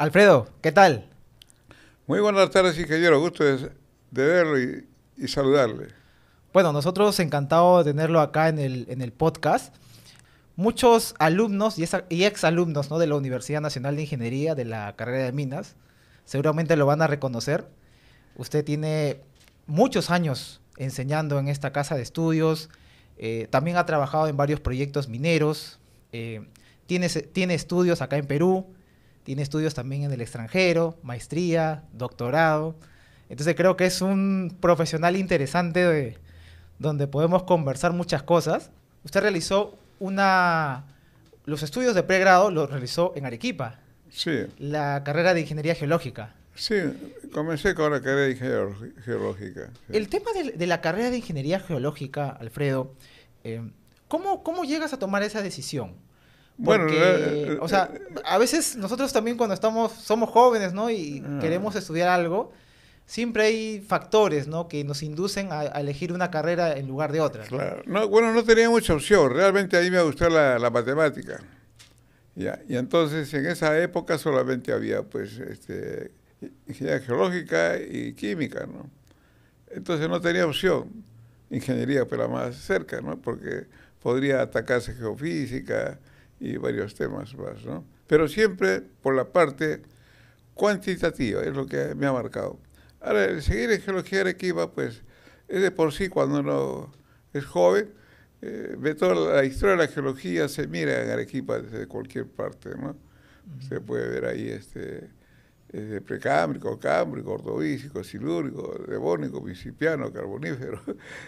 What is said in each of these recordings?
Alfredo, ¿qué tal? Muy buenas tardes, ingeniero. Gusto de, de verlo y, saludarle. Bueno, nosotros encantados de tenerlo acá en el, en el podcast. Muchos alumnos y, ex alumnos exalumnos de la Universidad Nacional de Ingeniería de la carrera de Minas seguramente lo van a reconocer. Usted tiene muchos años enseñando en esta casa de estudios, eh, también ha trabajado en varios proyectos mineros, eh, tiene estudios acá en Perú, tiene estudios también en el extranjero, maestría, doctorado. Entonces creo que es un profesional interesante de, donde podemos conversar muchas cosas. Usted realizó una... Los estudios de pregrado los realizó en Arequipa. Sí. La carrera de Ingeniería Geológica. Sí, comencé con la carrera de Ingeniería Geológica. El tema de, la carrera de Ingeniería Geológica, Alfredo, eh, ¿cómo llegas a tomar esa decisión? bueno, eh, eh, o sea, a veces nosotros también cuando estamos, somos jóvenes, Y ah. queremos estudiar algo, siempre hay factores, Que nos inducen a, elegir una carrera en lugar de otra. Claro. No, bueno, no tenía mucha opción. Realmente a mí me gustó la, la matemática. Y entonces en esa época solamente había, pues, este, ingeniería geológica y química, ¿no? Entonces no tenía opción. Ingeniería, pero más cerca, ¿no? Porque podría atacarse geofísica, y varios temas más, ¿no? Pero siempre por la parte cuantitativa, es lo que me ha marcado. Ahora, el seguir en geología Arequipa, pues, es de por sí cuando uno es joven, eh, ve toda la historia de la geología, se mira en Arequipa desde cualquier parte, ¿no? Se puede ver ahí este, precámbrico, cámbrico, ordovícico, silúrico, devónico, principiano, carbonífero,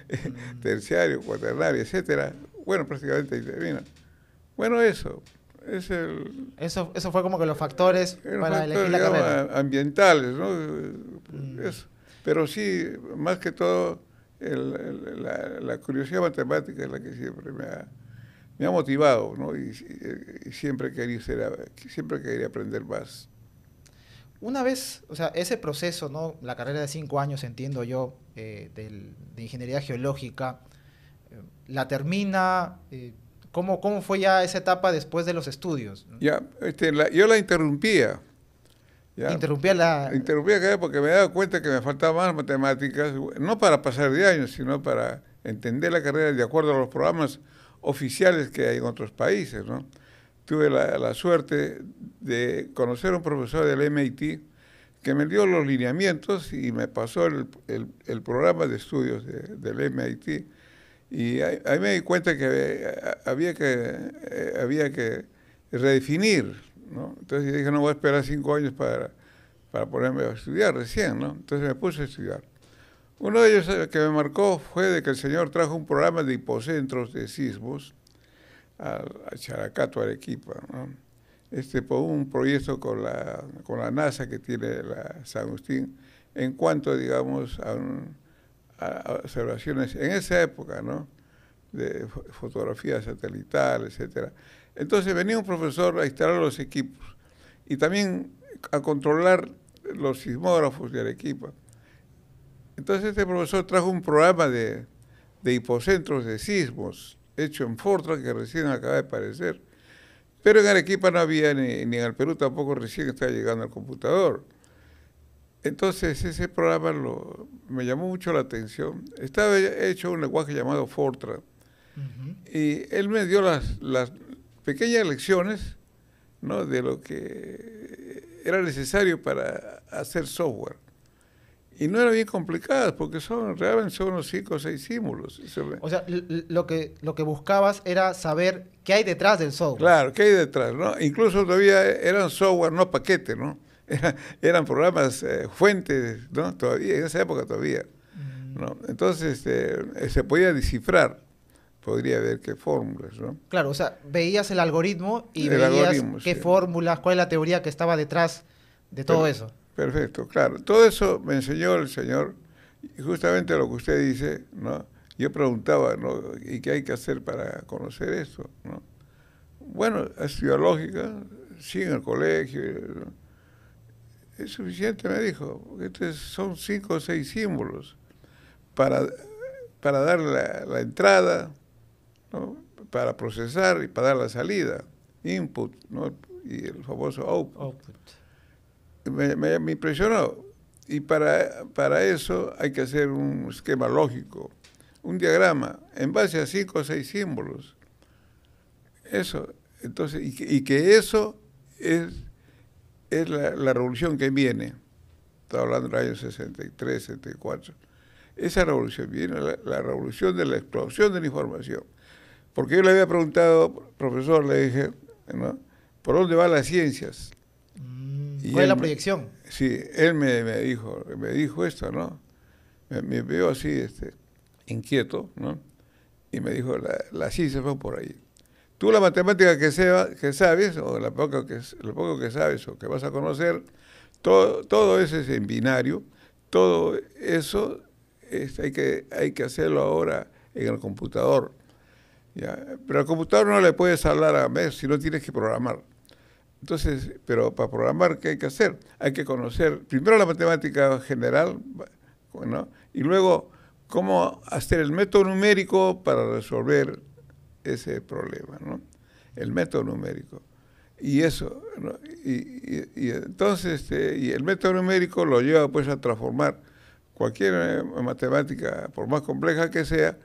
terciario, cuaternario, etcétera. Bueno, prácticamente ahí termina. Bueno, eso. Es eso, eso fue como que los factores para elegir la carrera. Ambientales, ¿no? Mm. Pero sí, más que todo, la, curiosidad matemática es la que siempre me ha, motivado, ¿no? Y, siempre, quería ser, siempre aprender más. Una vez, o sea, ese proceso, ¿no? La carrera de cinco años, entiendo yo, eh, de ingeniería geológica, eh, la termina... Eh, ¿Cómo, cómo fue ya esa etapa después de los estudios? Ya, este, yo la interrumpía. Ya. Interrumpía la... Interrumpía porque me daba cuenta que me faltaban más matemáticas, no para pasar de años, sino para entender la carrera de acuerdo a los programas oficiales que hay en otros países. Tuve la, la suerte de conocer a un profesor del MIT que me dio los lineamientos y me pasó el, el, programa de estudios del MIT y ahí, me di cuenta que eh, había que, eh, había que redefinir, ¿no? Entonces dije, no voy a esperar cinco años para, para ponerme a estudiar recién, ¿no? Entonces me puse a estudiar. Uno de ellos eh, que me marcó fue de que el señor trajo un programa de hipocentros de sismos a, a Characato, Arequipa, ¿no? este, por un proyecto con la, con la NASA que tiene la San Agustín en cuanto, digamos, a un, observaciones en esa época, ¿no? De fotografía satelital, etcétera. Entonces venía un profesor a instalar los equipos y también a controlar los sismógrafos de Arequipa. Entonces este profesor trajo un programa de, de hipocentros de sismos hecho en Fortran que recién acaba de aparecer. Pero en Arequipa no había, ni, ni en el Perú tampoco recién estaba llegando el computador. Entonces ese programa me llamó mucho la atención. Estaba hecho un lenguaje llamado Fortran. Y él me dio las, pequeñas lecciones de lo que era necesario para hacer software. Y no eran bien complicadas, porque son realmente son unos 5 o 6 símbolos. O sea, lo que, lo que buscabas era saber qué hay detrás del software. Claro, qué hay detrás, ¿no? Incluso todavía eran software, no paquete, ¿no? eran programas eh, fuentes, ¿no? Todavía, en esa época todavía. Mm. ¿no? Entonces eh, eh, se podía descifrar, podría ver qué fórmulas, ¿no? Claro, o sea, veías el algoritmo y veías qué fórmulas, cuál es la teoría que estaba detrás de todo eso. Perfecto, claro. Todo eso me enseñó el señor, y justamente lo que usted dice, ¿no? Yo preguntaba, ¿no? ¿Y qué hay que hacer para conocer eso, no? Bueno, es lógica, sí, en el colegio, es suficiente, me dijo, este son cinco o seis símbolos para, para dar la, entrada, ¿no? para procesar y para dar la salida, input, ¿no? y el famoso output. Me, impresionó. Y para, para eso hay que hacer un esquema lógico, un diagrama, en base a cinco o seis símbolos. Eso, entonces, y que eso es es la, revolución que viene, estaba hablando del año 63, 64, esa revolución viene, la, revolución de la explosión de la información. Porque yo le había preguntado, profesor, le dije, ¿no? ¿por dónde van las ciencias? Mm. Y ¿Cuál es la proyección? sí, él me, dijo, me dijo esto, ¿no? Me, veo así, este, inquieto, ¿no? Y me dijo, la, ciencias van por ahí. Tú la matemática que, que sabes, o que, lo poco que sabes o que vas a conocer, todo, eso es en binario, todo eso hay, que, hay que hacerlo ahora en el computador. Pero al computador no le puedes hablar a mes si no tienes que programar. Entonces, pero para programar, ¿qué hay que hacer? Hay que conocer primero la matemática general y luego cómo hacer el método numérico para resolver ese problema, ¿no? El método numérico. Y eso, y, entonces, este, y el método numérico lo lleva pues a transformar cualquier eh, matemática, por más compleja que sea,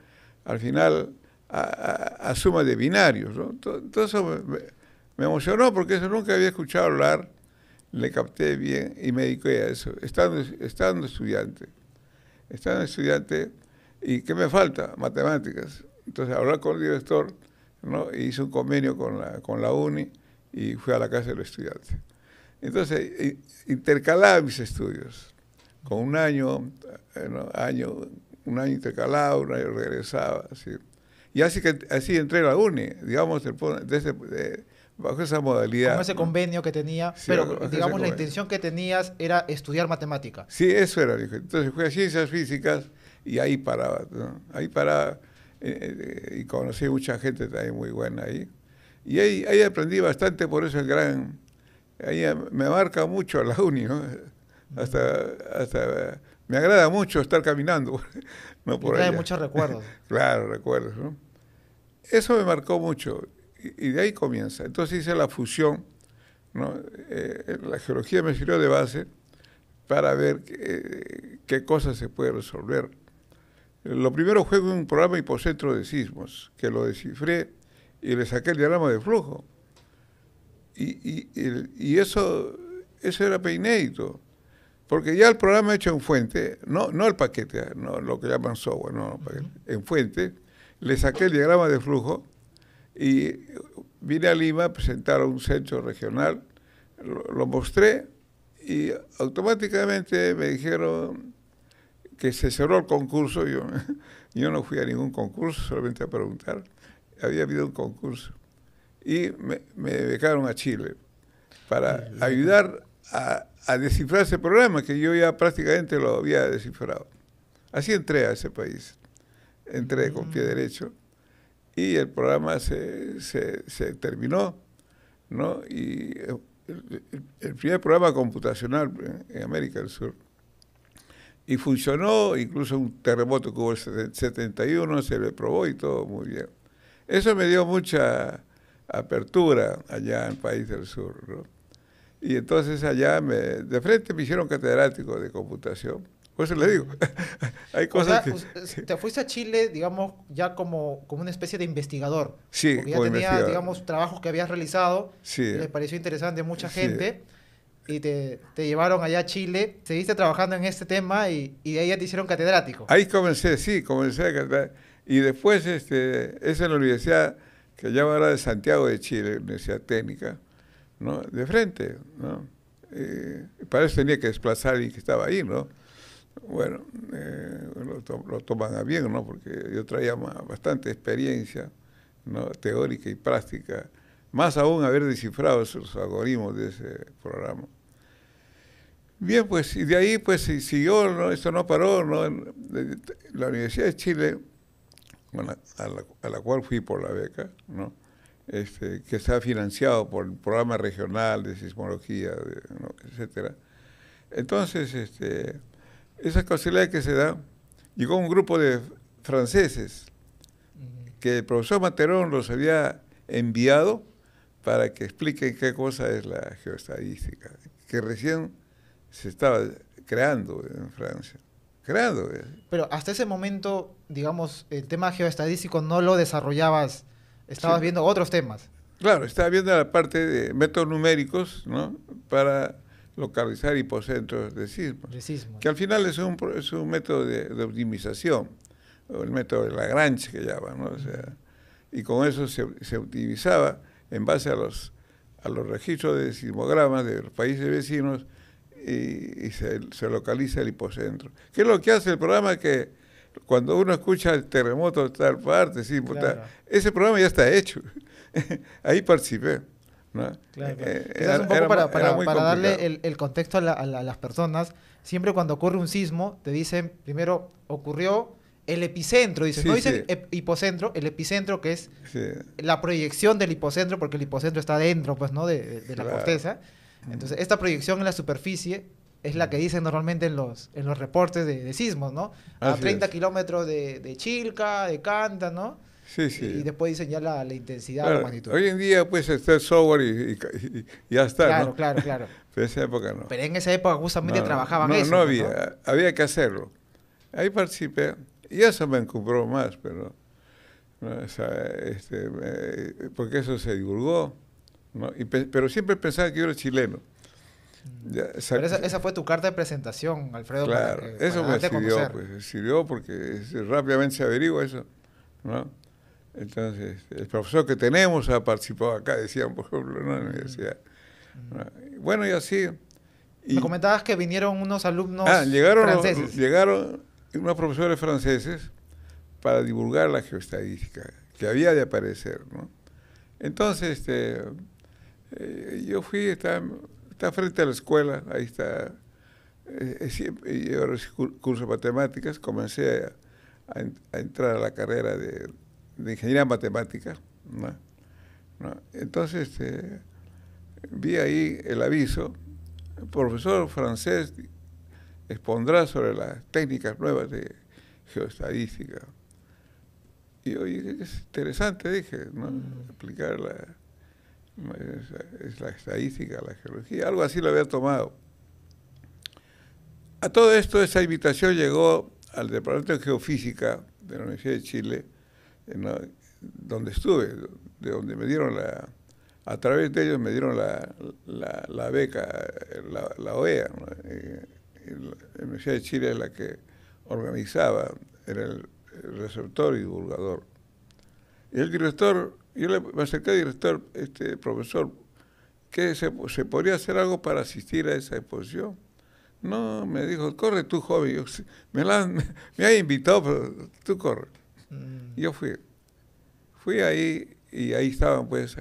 al final a, suma de binarios, ¿no? Entonces me, emocionó porque eso nunca había escuchado hablar, le capté bien y me dediqué a eso, estando, estando estudiante. Estando estudiante, ¿y qué me falta? Matemáticas. Entonces habló con el director, ¿no? E hizo un convenio con la, con la UNI y fui a la casa de los estudiantes. Entonces, intercalaba mis estudios. Con un año, eh, año, un año intercalado, un año regresaba. Y así, que, así entré a la UNI, digamos, bajo esa modalidad. Con ese convenio que tenía, pero digamos la intención que tenías era estudiar matemática. Sí, eso era. Entonces fui a ciencias físicas y ahí paraba. Ahí paraba eh, eh, y conocí mucha gente también muy buena ahí. Y ahí, aprendí bastante, por eso el gran, ahí me marca mucho la uni, ¿no? Hasta, hasta me agrada mucho estar caminando. ¿no? trae muchos recuerdos. claro, recuerdos. ¿no? Eso me marcó mucho y, de ahí comienza. Entonces hice la fusión. ¿no? Eh, la geología me sirvió de base para ver qué, qué cosas se puede resolver lo primero fue un programa hipocentro de sismos, que lo descifré y le saqué el diagrama de flujo. Y, eso, eso era peinédito, porque ya el programa hecho en fuente, no, no el paquete, ah, no lo que llaman software, no, en fuente, le saqué el diagrama de flujo y vine a Lima a presentar a un centro regional, lo mostré y automáticamente me dijeron que se cerró el concurso, yo, yo no fui a ningún concurso, solamente a preguntar, había habido un concurso, y me, me becaron a Chile para ayudar a, a, descifrar ese programa, que yo ya prácticamente lo había descifrado. Así entré a ese país, entré con pie mm. derecho, y el programa se, se, se terminó, ¿no? Y el primer programa computacional en América del Sur. Y funcionó, incluso un terremoto que hubo en el 71, se le probó y todo muy bien. Eso me dio mucha apertura allá en país del sur. Y entonces allá me, de frente me hicieron catedrático de computación. Por eso le digo, hay cosas que... Te fuiste a Chile, digamos, ya como, como una especie de investigador. Sí, ya tenía, digamos, trabajos que habías realizado. Sí. le pareció interesante a mucha gente. Sí y te, llevaron allá a Chile, seguiste trabajando en este tema y, y de ahí ya te hicieron catedrático. Ahí comencé, sí, comencé a catedrático. Y después este, es en la universidad que llama ahora de Santiago de Chile, Universidad Técnica, ¿no? de frente. ¿no? Eh, para eso tenía que desplazar y que estaba ahí, ¿no? Bueno, eh, lo, toman a bien, ¿no? Porque yo traía bastante experiencia ¿no? teórica y práctica, más aún haber descifrado esos algoritmos de ese programa. Bien, pues, y de ahí, pues, siguió, ¿no? Esto no paró, ¿no? La Universidad de Chile, a, la, cual fui por la beca, ¿no? Este, que está financiado por el programa regional de sismología, etcétera. Entonces, este, esa causalidad que se da, llegó un grupo de franceses que el profesor Materón los había enviado para que expliquen qué cosa es la geoestadística, que recién se estaba creando en Francia. Creando. Eh. Pero hasta ese momento, digamos, el tema geoestadístico no lo desarrollabas, estabas viendo otros temas. Claro, estaba viendo la parte de métodos numéricos, ¿no? Para localizar hipocentros de sismos. De Que al final es un, es un método de, de, optimización, el método de Lagrange que llaman, ¿no? O sea, y con eso se, se optimizaba en base a los, a los registros de sismogramas de los países vecinos y, se, localiza el hipocentro. ¿Qué es lo que hace el programa? Que cuando uno escucha el terremoto de tal parte, ese programa ya está hecho. Ahí participé. para, darle el, contexto a, las personas, siempre cuando ocurre un sismo, te dicen, primero, ocurrió el epicentro, no dicen hipocentro, el epicentro que es la proyección del hipocentro, porque el hipocentro está dentro, pues, ¿no? De, la corteza. Entonces, esta proyección en la superficie es la que dicen normalmente en los, en los reportes de, de sismos, ¿no? A 30 kilómetros de, Chilca, de Canta, ¿no? Sí, sí. Y después dicen ya la, intensidad, la magnitud. Hoy en día, pues, está el software y, ya está, Claro, ¿no? claro, claro. Pero en esa época no. Pero en esa época justamente trabajaban no, eso. Pues, no, había, había, que hacerlo. Ahí participé y eso me encumbró más, pero... este, porque eso se divulgó. ¿no? pero siempre pensaba que yo era chileno. Mm. pero esa, fue tu carta de presentación, Alfredo. Claro, eso me pues, sirvió, porque rápidamente se averigua eso, ¿no? Entonces, el profesor que tenemos ha participado acá, decían, por ejemplo, en la mm. universidad. Mm. Bueno, y así. Y, me comentabas que vinieron unos alumnos ah, llegaron, franceses. llegaron unos profesores franceses para divulgar la geoestadística, que había de aparecer, Entonces, este eh, yo fui, está, frente a la escuela, ahí está. Eh, siempre, yo curso de matemáticas, comencé a, entrar a la carrera de, ingeniería Matemática. Entonces este, vi ahí el aviso, el profesor francés expondrá sobre las técnicas nuevas de geoestadística. Y yo dije, es interesante, dije, ¿no? aplicar la es, la estadística, la geología, algo así lo había tomado. A todo esto, esa invitación llegó al Departamento de Geofísica de la Universidad de Chile, donde estuve, de donde me dieron la, a través de ellos me dieron la, beca, la, OEA, e eh, la Universidad de Chile es la que organizaba, era el receptor y divulgador. El director yo le, me acerqué al director, este profesor, que se, podría hacer algo para asistir a esa exposición. No, me dijo, corre tú, joven. me, la, me, invitado, pero tú corre. Mm. Yo fui. Fui ahí y ahí estaban pues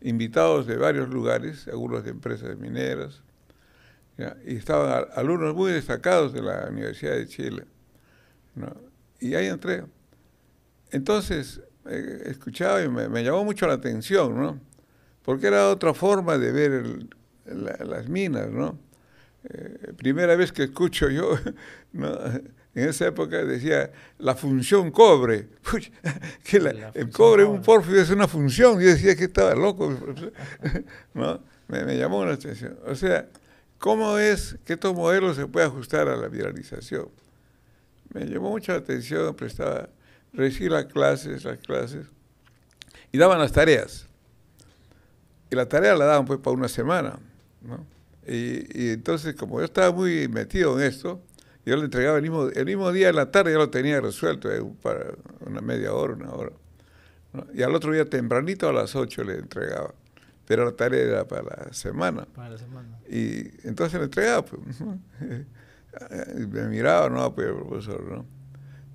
invitados de varios lugares, algunos de empresas mineras, y estaban alumnos muy destacados de la Universidad de Chile. Y ahí entré. Entonces, eh, escuchaba y me, llamó mucho la atención, ¿no? Porque era otra forma de ver las minas, ¿no? Eh, primera vez que escucho yo, ¿no? en esa época decía la función cobre, que el cobre, un porfio es una función, yo decía que estaba loco, ¿no? me, llamó la atención. O sea, ¿cómo es que estos modelos se pueden ajustar a la viralización? Me llamó mucho la atención, prestaba Recibí las clases, las clases, y daban las tareas. Y la tarea la daban pues para una semana, ¿no? Y, y, entonces, como yo estaba muy metido en esto, yo le entregaba el mismo, el mismo día en la tarde, ya lo tenía resuelto, eh, para una media hora, una hora. Y al otro día, tempranito a las 8 le entregaba. Pero la tarea era para la semana. Para la semana. Y entonces le entregaba, pues. me miraba, no, pues, profesor, ¿no?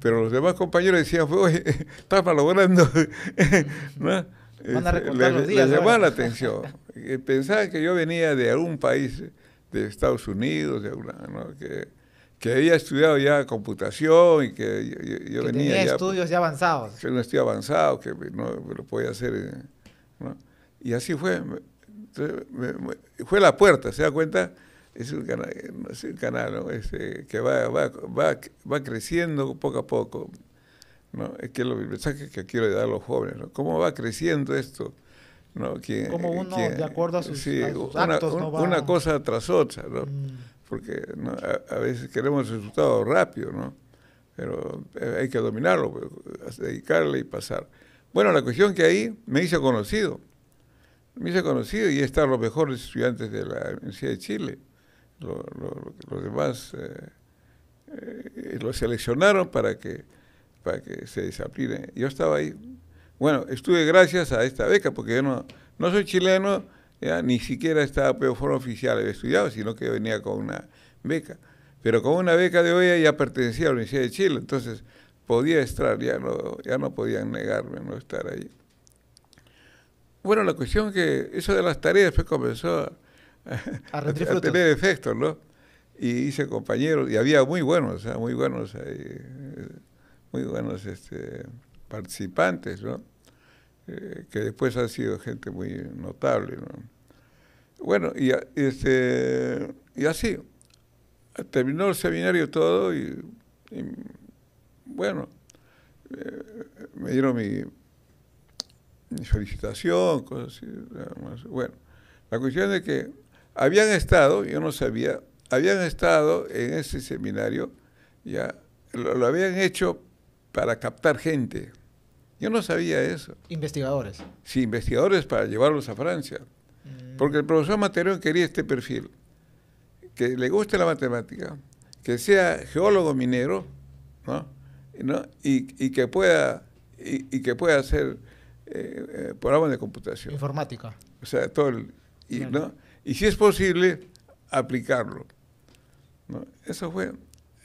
Pero los demás compañeros decían, oye, estás malogrando. ¿No? Van a este, los días, Le llamaba la atención. Eh, Pensaban que yo venía de algún país, de Estados Unidos, de que, que había estudiado ya computación y que yo, que venía tenía estudios ya avanzados. Que pues, no estoy avanzado, que no lo podía hacer. Eh, y así fue. fue la puerta, ¿se da cuenta? es un canal, este, que va, va, creciendo poco a poco. ¿no? Es que es el mensaje que quiero dar a los jóvenes. ¿Cómo va creciendo esto? ¿no? Como eh, uno, de acuerdo a sus, una, actos, una cosa tras otra. ¿no? Mm. Porque A, veces queremos resultados rápidos, ¿no? pero eh, hay que dominarlo, pues, dedicarle y pasar. Bueno, la cuestión que ahí me hice conocido. Me hice conocido y están los mejores estudiantes de la Universidad de Chile lo, los demás eh, eh, lo seleccionaron para que, para que se desapline. Yo estaba ahí. Bueno, estuve gracias a esta beca, porque yo no, no soy chileno, ni siquiera estaba de forma oficial, había estudiado, sino que venía con una beca. Pero con una beca de hoy ya pertenecía a la Universidad de Chile, entonces podía estar, ya no, ya no podían negarme no estar ahí. Bueno, la cuestión que eso de las tareas fue comenzó a, tener efectos, ¿no? Y hice compañeros, y había muy buenos, ¿eh? muy buenos, eh, muy buenos este, participantes, ¿no? Eh, que después han sido gente muy notable, ¿no? Bueno, y, este, y así, terminó el seminario todo y, bueno, me dieron mi, mi felicitación, cosas así. Bueno, la cuestión es que habían estado, yo no sabía, habían estado en ese seminario, ya lo, habían hecho para captar gente. Yo no sabía eso. Investigadores. Sí, investigadores para llevarlos a Francia. Mm. Porque el profesor Materón quería este perfil, que le guste la matemática, que sea geólogo minero, ¿no? Y, que pueda y, que pueda hacer eh, eh, programas de computación. Informática. O sea, todo el, y, ¿no? y si es posible, aplicarlo. Eso fue.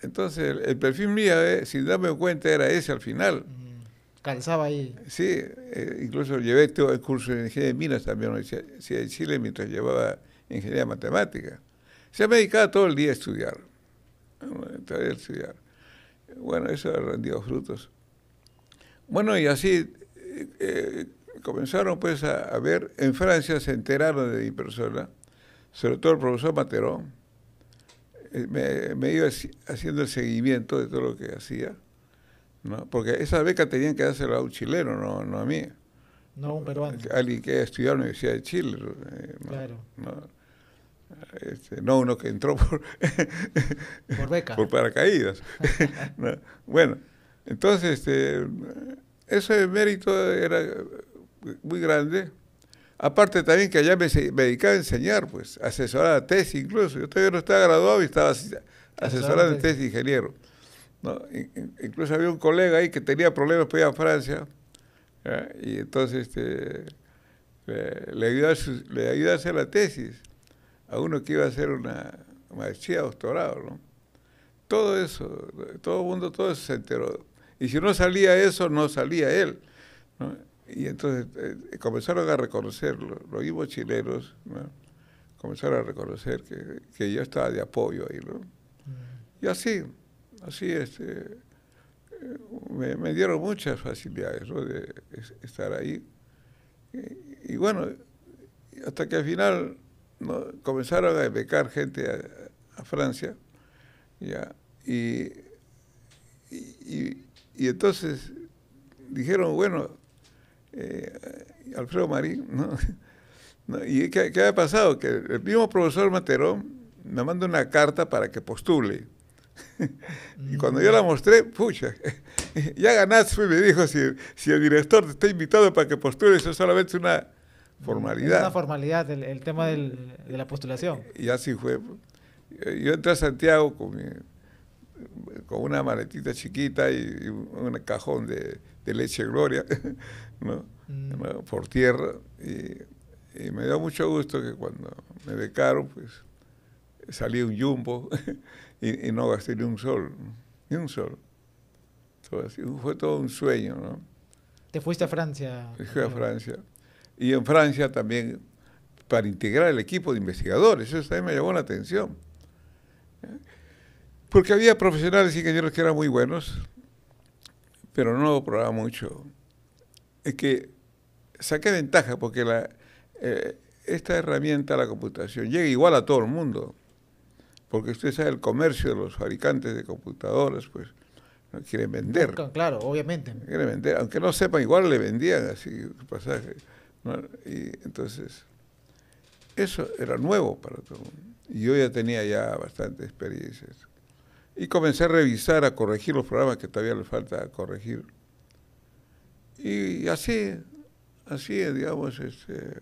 Entonces, el, perfil mío, eh, sin darme cuenta, era ese al final. Mm, ¿Cansaba ahí. Sí, eh, incluso llevé todo este el curso de ingeniería de minas también en la de Chile mientras llevaba ingeniería matemática. Se me dedicaba todo el día a estudiar. a estudiar. Bueno, eso ha rendido frutos. Bueno, y así eh, comenzaron pues a ver, en Francia se enteraron de mi persona sobre todo el profesor Materón, eh, me, iba haciendo el seguimiento de todo lo que hacía, ¿no? porque esa beca tenían que dársela a un chileno, no, a mí. No, un peruano. Alguien que haya en la Universidad de Chile. Eh, claro. Este, ¿no? uno que entró por, por beca. Por paracaídas. Bueno, entonces este, ese mérito era muy grande. Aparte también que allá me, dedicaba a enseñar, pues, a tesis incluso. Yo todavía no estaba graduado y estaba asesorando tesis ingeniero. Incluso había un colega ahí que tenía problemas para ir a Francia. Y entonces este, le, ayudó a hacer la tesis a uno que iba a hacer una maestría, doctorado. Todo eso, todo el mundo, todo eso se enteró. Y si no salía eso, no salía él. ¿no? Y entonces eh, comenzaron a reconocerlo, los mismos chilenos, comenzaron a reconocer que, que, yo estaba de apoyo ahí, ¿no? Y así, así este, eh, me, dieron muchas facilidades de estar ahí. Y, bueno, hasta que al final comenzaron a becar gente a, Francia, y, y, entonces dijeron, bueno, eh, Alfredo Marín, ¿Y qué, había pasado? Que el mismo profesor Materón me mandó una carta para que postule. y cuando yo la mm. mostré, pucha, ya ganaste, me dijo, si, el director te está invitado para que postule, eso solamente una formalidad. Es una formalidad el, tema de la postulación. Y así fue. Yo entré a Santiago con, una maletita chiquita y un cajón de de leche gloria, mm. Por tierra. Y, me dio mucho gusto que cuando me becaron, pues salí un jumbo y, no gasté ni un sol, ni un sol. Uh, fue todo un sueño, ¿no? ¿Te fuiste a Francia? Fui a Francia. Y en Francia también, para integrar el equipo de investigadores, eso también me llamó la atención. ¿eh? Porque había profesionales ingenieros que eran muy buenos, pero no lo probaba mucho. Es que saqué ventaja porque eh, esta herramienta, la computación, llega igual a todo el mundo. Porque usted sabe el comercio de los fabricantes de computadoras, pues no quieren vender. Claro, obviamente. Quieren vender, aunque no sepan, igual le vendían así pasaje. Y entonces, eso era nuevo para todo el mundo. Y yo ya tenía ya bastante experiencia. Y comencé a revisar, a corregir los programas que todavía le falta corregir. Y así, así, digamos, este,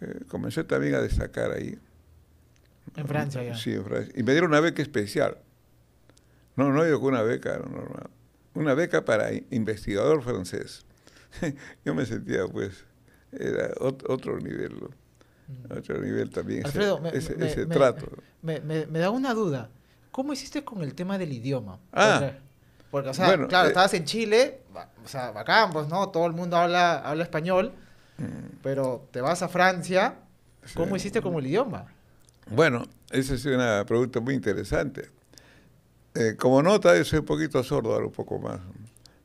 eh, comencé también a destacar ahí. En Francia ya. Sí, en Francia. Y me dieron una beca especial. No, no digo que una beca normal. Una beca para investigador francés. Yo me sentía, pues, era otro nivel. Mm. Otro nivel también. Alfredo, ese, me da una duda. ¿Cómo hiciste con el tema del idioma? Ah. Porque, o sea, claro, eh, estabas en Chile, o sea, bacán, pues, ¿no? Todo el mundo habla, habla español, mm. pero te vas a Francia, ¿cómo hiciste con el idioma? Bueno, esa es una pregunta muy interesante. Eh, como nota, yo soy un poquito sordo, ahora un poco más.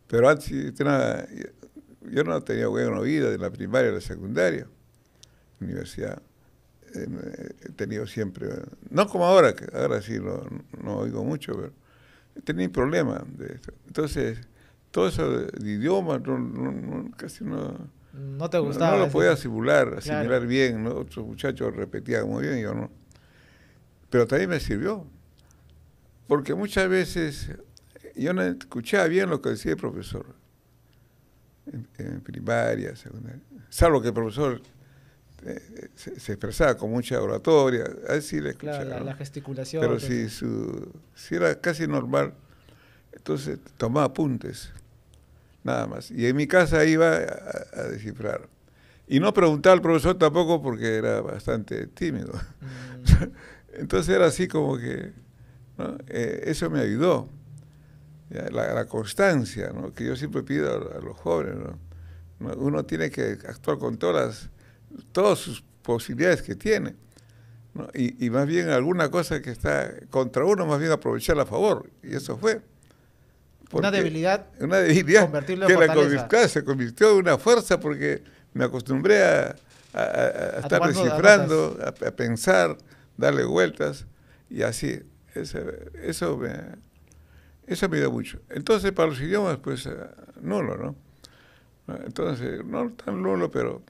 Pero antes yo no tenía buena vida de la primaria y la secundaria, universidad. Eh, he tenido siempre, no como ahora, que ahora sí no, no oigo mucho, pero he tenido problemas de esto. Entonces, todo eso de, idioma, no, casi no... No te gustaba. No, lo podía simular, asimilar bien, otros muchachos repetían muy bien, yo no. Pero también me sirvió, porque muchas veces yo no escuchaba bien lo que decía el profesor en, en primaria, secundaria. Salvo que el profesor eh, se, expresaba con mucha oratoria, así la, gesticulación. Pero si, su, si era casi normal, entonces tomaba apuntes, nada más. Y en mi casa iba a, descifrar. Y no preguntaba al profesor tampoco porque era bastante tímido. Mm. entonces era así como que eh, eso me ayudó. la, constancia, que yo siempre pido a, los jóvenes. Uno tiene que actuar con todas las todas sus posibilidades que tiene. Y, más bien alguna cosa que está contra uno, más bien aprovecharla a favor. Y eso fue. una debilidad. Una debilidad que la convirtió, se convirtió en una fuerza porque me acostumbré a, estar descifrando, a, pensar, darle vueltas y así. Eso, eso, me, eso me dio mucho. Entonces, para los idiomas, pues eh, nulo, ¿no? Entonces, no tan nulo, pero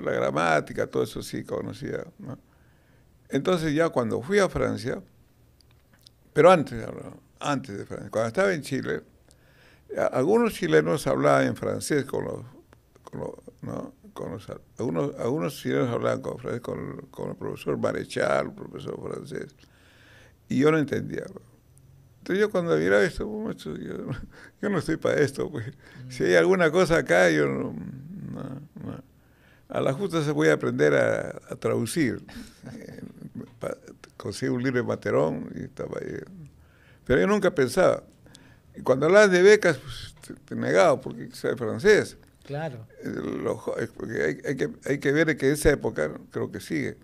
la gramática, todo eso sí conocía. ¿no? Entonces ya cuando fui a Francia, pero antes, antes de Francia, cuando estaba en Chile, algunos chilenos hablaban en francés con los, con los, ¿no? con los algunos, algunos chilenos hablaban con francés con, el profesor Marechal, el profesor francés, y yo no entendía. Entonces yo cuando miraba esto, oh, yo, no estoy para esto, pues. Si hay alguna cosa acá, yo no. A la justa se voy a aprender a, traducir. Conseguí un libro de Materón y estaba ahí. Pero yo nunca pensaba. Y cuando hablas de becas, pues, te, negaba porque sabes francés. Claro. Eh, lo, hay, que, hay, que, ver que en esa época, creo que sigue,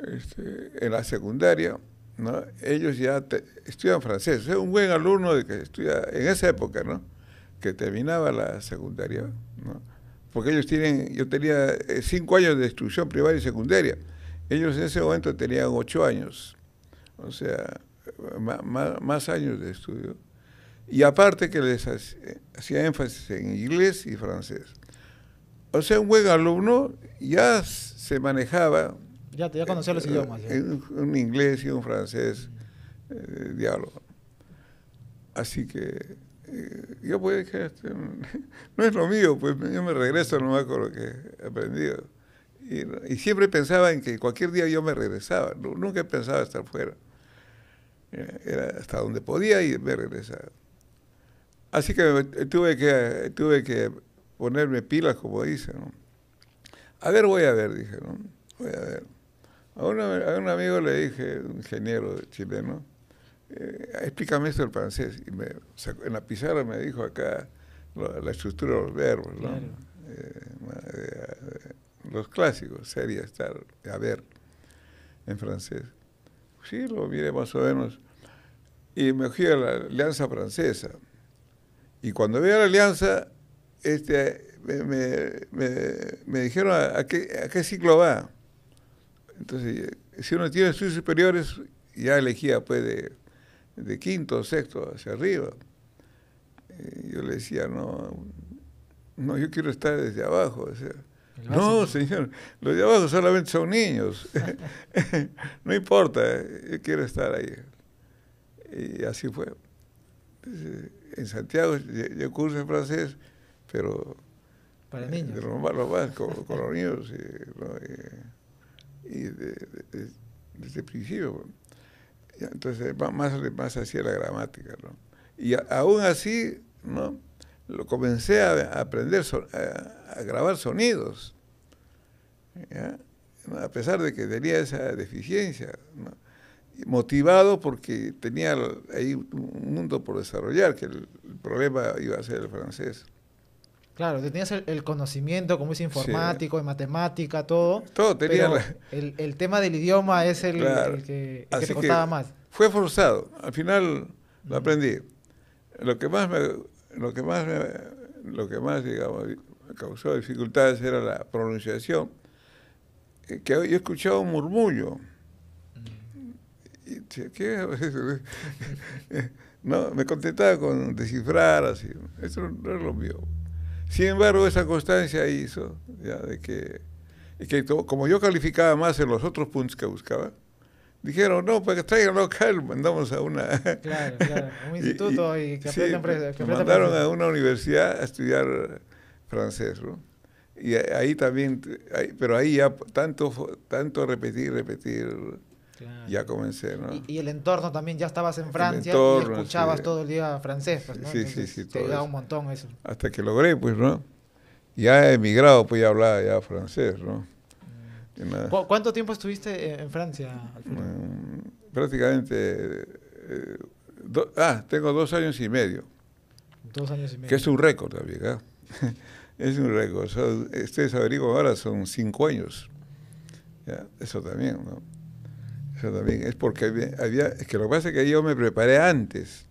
este, en la secundaria, ¿no? ellos ya estudian francés. Es un buen alumno de que estudia en esa época, ¿no? que terminaba la secundaria, ¿no? porque ellos tienen, yo tenía eh, cinco años de instrucción primaria y secundaria, ellos en ese momento tenían ocho años, o sea, más, años de estudio. Y aparte que les hacía énfasis en inglés y francés. O sea, un buen alumno ya se manejaba. Ya, ya conocía los eh, idiomas. un inglés y un francés eh, diálogo. Así que yo pues este, no es lo mío, pues yo me regreso nomás con lo que he aprendido. Y, siempre pensaba en que cualquier día yo me regresaba, nunca pensaba estar fuera. Eh, era hasta donde podía y me regresaba. Así que eh, tuve que, eh, tuve que ponerme pilas, como dicen. A ver, voy a ver, dije, Voy a ver. a un amigo le dije, un ingeniero chileno, eh, explícame esto en francés. en la pizarra me dijo acá la, estructura de los verbos, ¿no? Eh, eh, los clásicos, sería estar, a ver, en francés. Sí, lo miré más o menos. Y me fui a la Alianza Francesa. Y cuando veo la Alianza, este, me, me, me, dijeron a, qué, a qué ciclo va. Entonces, si uno tiene estudios superiores, ya elegía puede de quinto, sexto, hacia arriba. Eh, yo le decía, no, no, yo quiero estar desde abajo. no, señor, los de abajo solamente son niños. no importa, yo quiero estar ahí. Y así fue. en Santiago yo curso francés, pero para eh, niños. De los más, más con, los niños. Eh, y, desde el principio. Pues. Entonces más, más hacia la gramática, Y aún así, Lo comencé a, aprender, a, grabar sonidos, A pesar de que tenía esa deficiencia, motivado porque tenía ahí un mundo por desarrollar, que el problema iba a ser el francés. Claro, tenías el, conocimiento, como es informático, de matemática, todo. Todo tenía. el, tema del idioma es el, que, te costaba más. Fue forzado. Al final lo aprendí. Lo que más me, lo que más lo que más causó dificultades era la pronunciación. Eh, que yo escuchaba un murmullo. Y, no, me contentaba con descifrar así. Eso no era lo mío. Sin embargo, esa constancia hizo, ya de que, como yo calificaba más en los otros puntos que buscaba, dijeron, no, pues traigan acá, lo mandamos a una... Claro, claro, un instituto y, que, sí, mandaron a una universidad a estudiar francés, ¿no? Y ahí también, pero ahí ya tanto, tanto repetir, repetir ya comencé, ¿no? Y, el entorno también, ya estabas en Francia y escuchabas todo el día francés, pues, ¿no? Sí, sí, sí. Te da un montón eso. Hasta que logré, pues, ¿no? Ya he emigrado, pues ya hablaba ya francés, ¿no? Mm. ¿Cuánto tiempo estuviste eh, en Francia? Mm, prácticamente... Eh, ah, tengo dos años y medio. Dos años y medio. Que es un récord también, ¿ah? es un récord. ustedes averiguan ahora, son cinco años. eso también, ¿no? también es porque había, es que lo que pasa es que yo me preparé antes.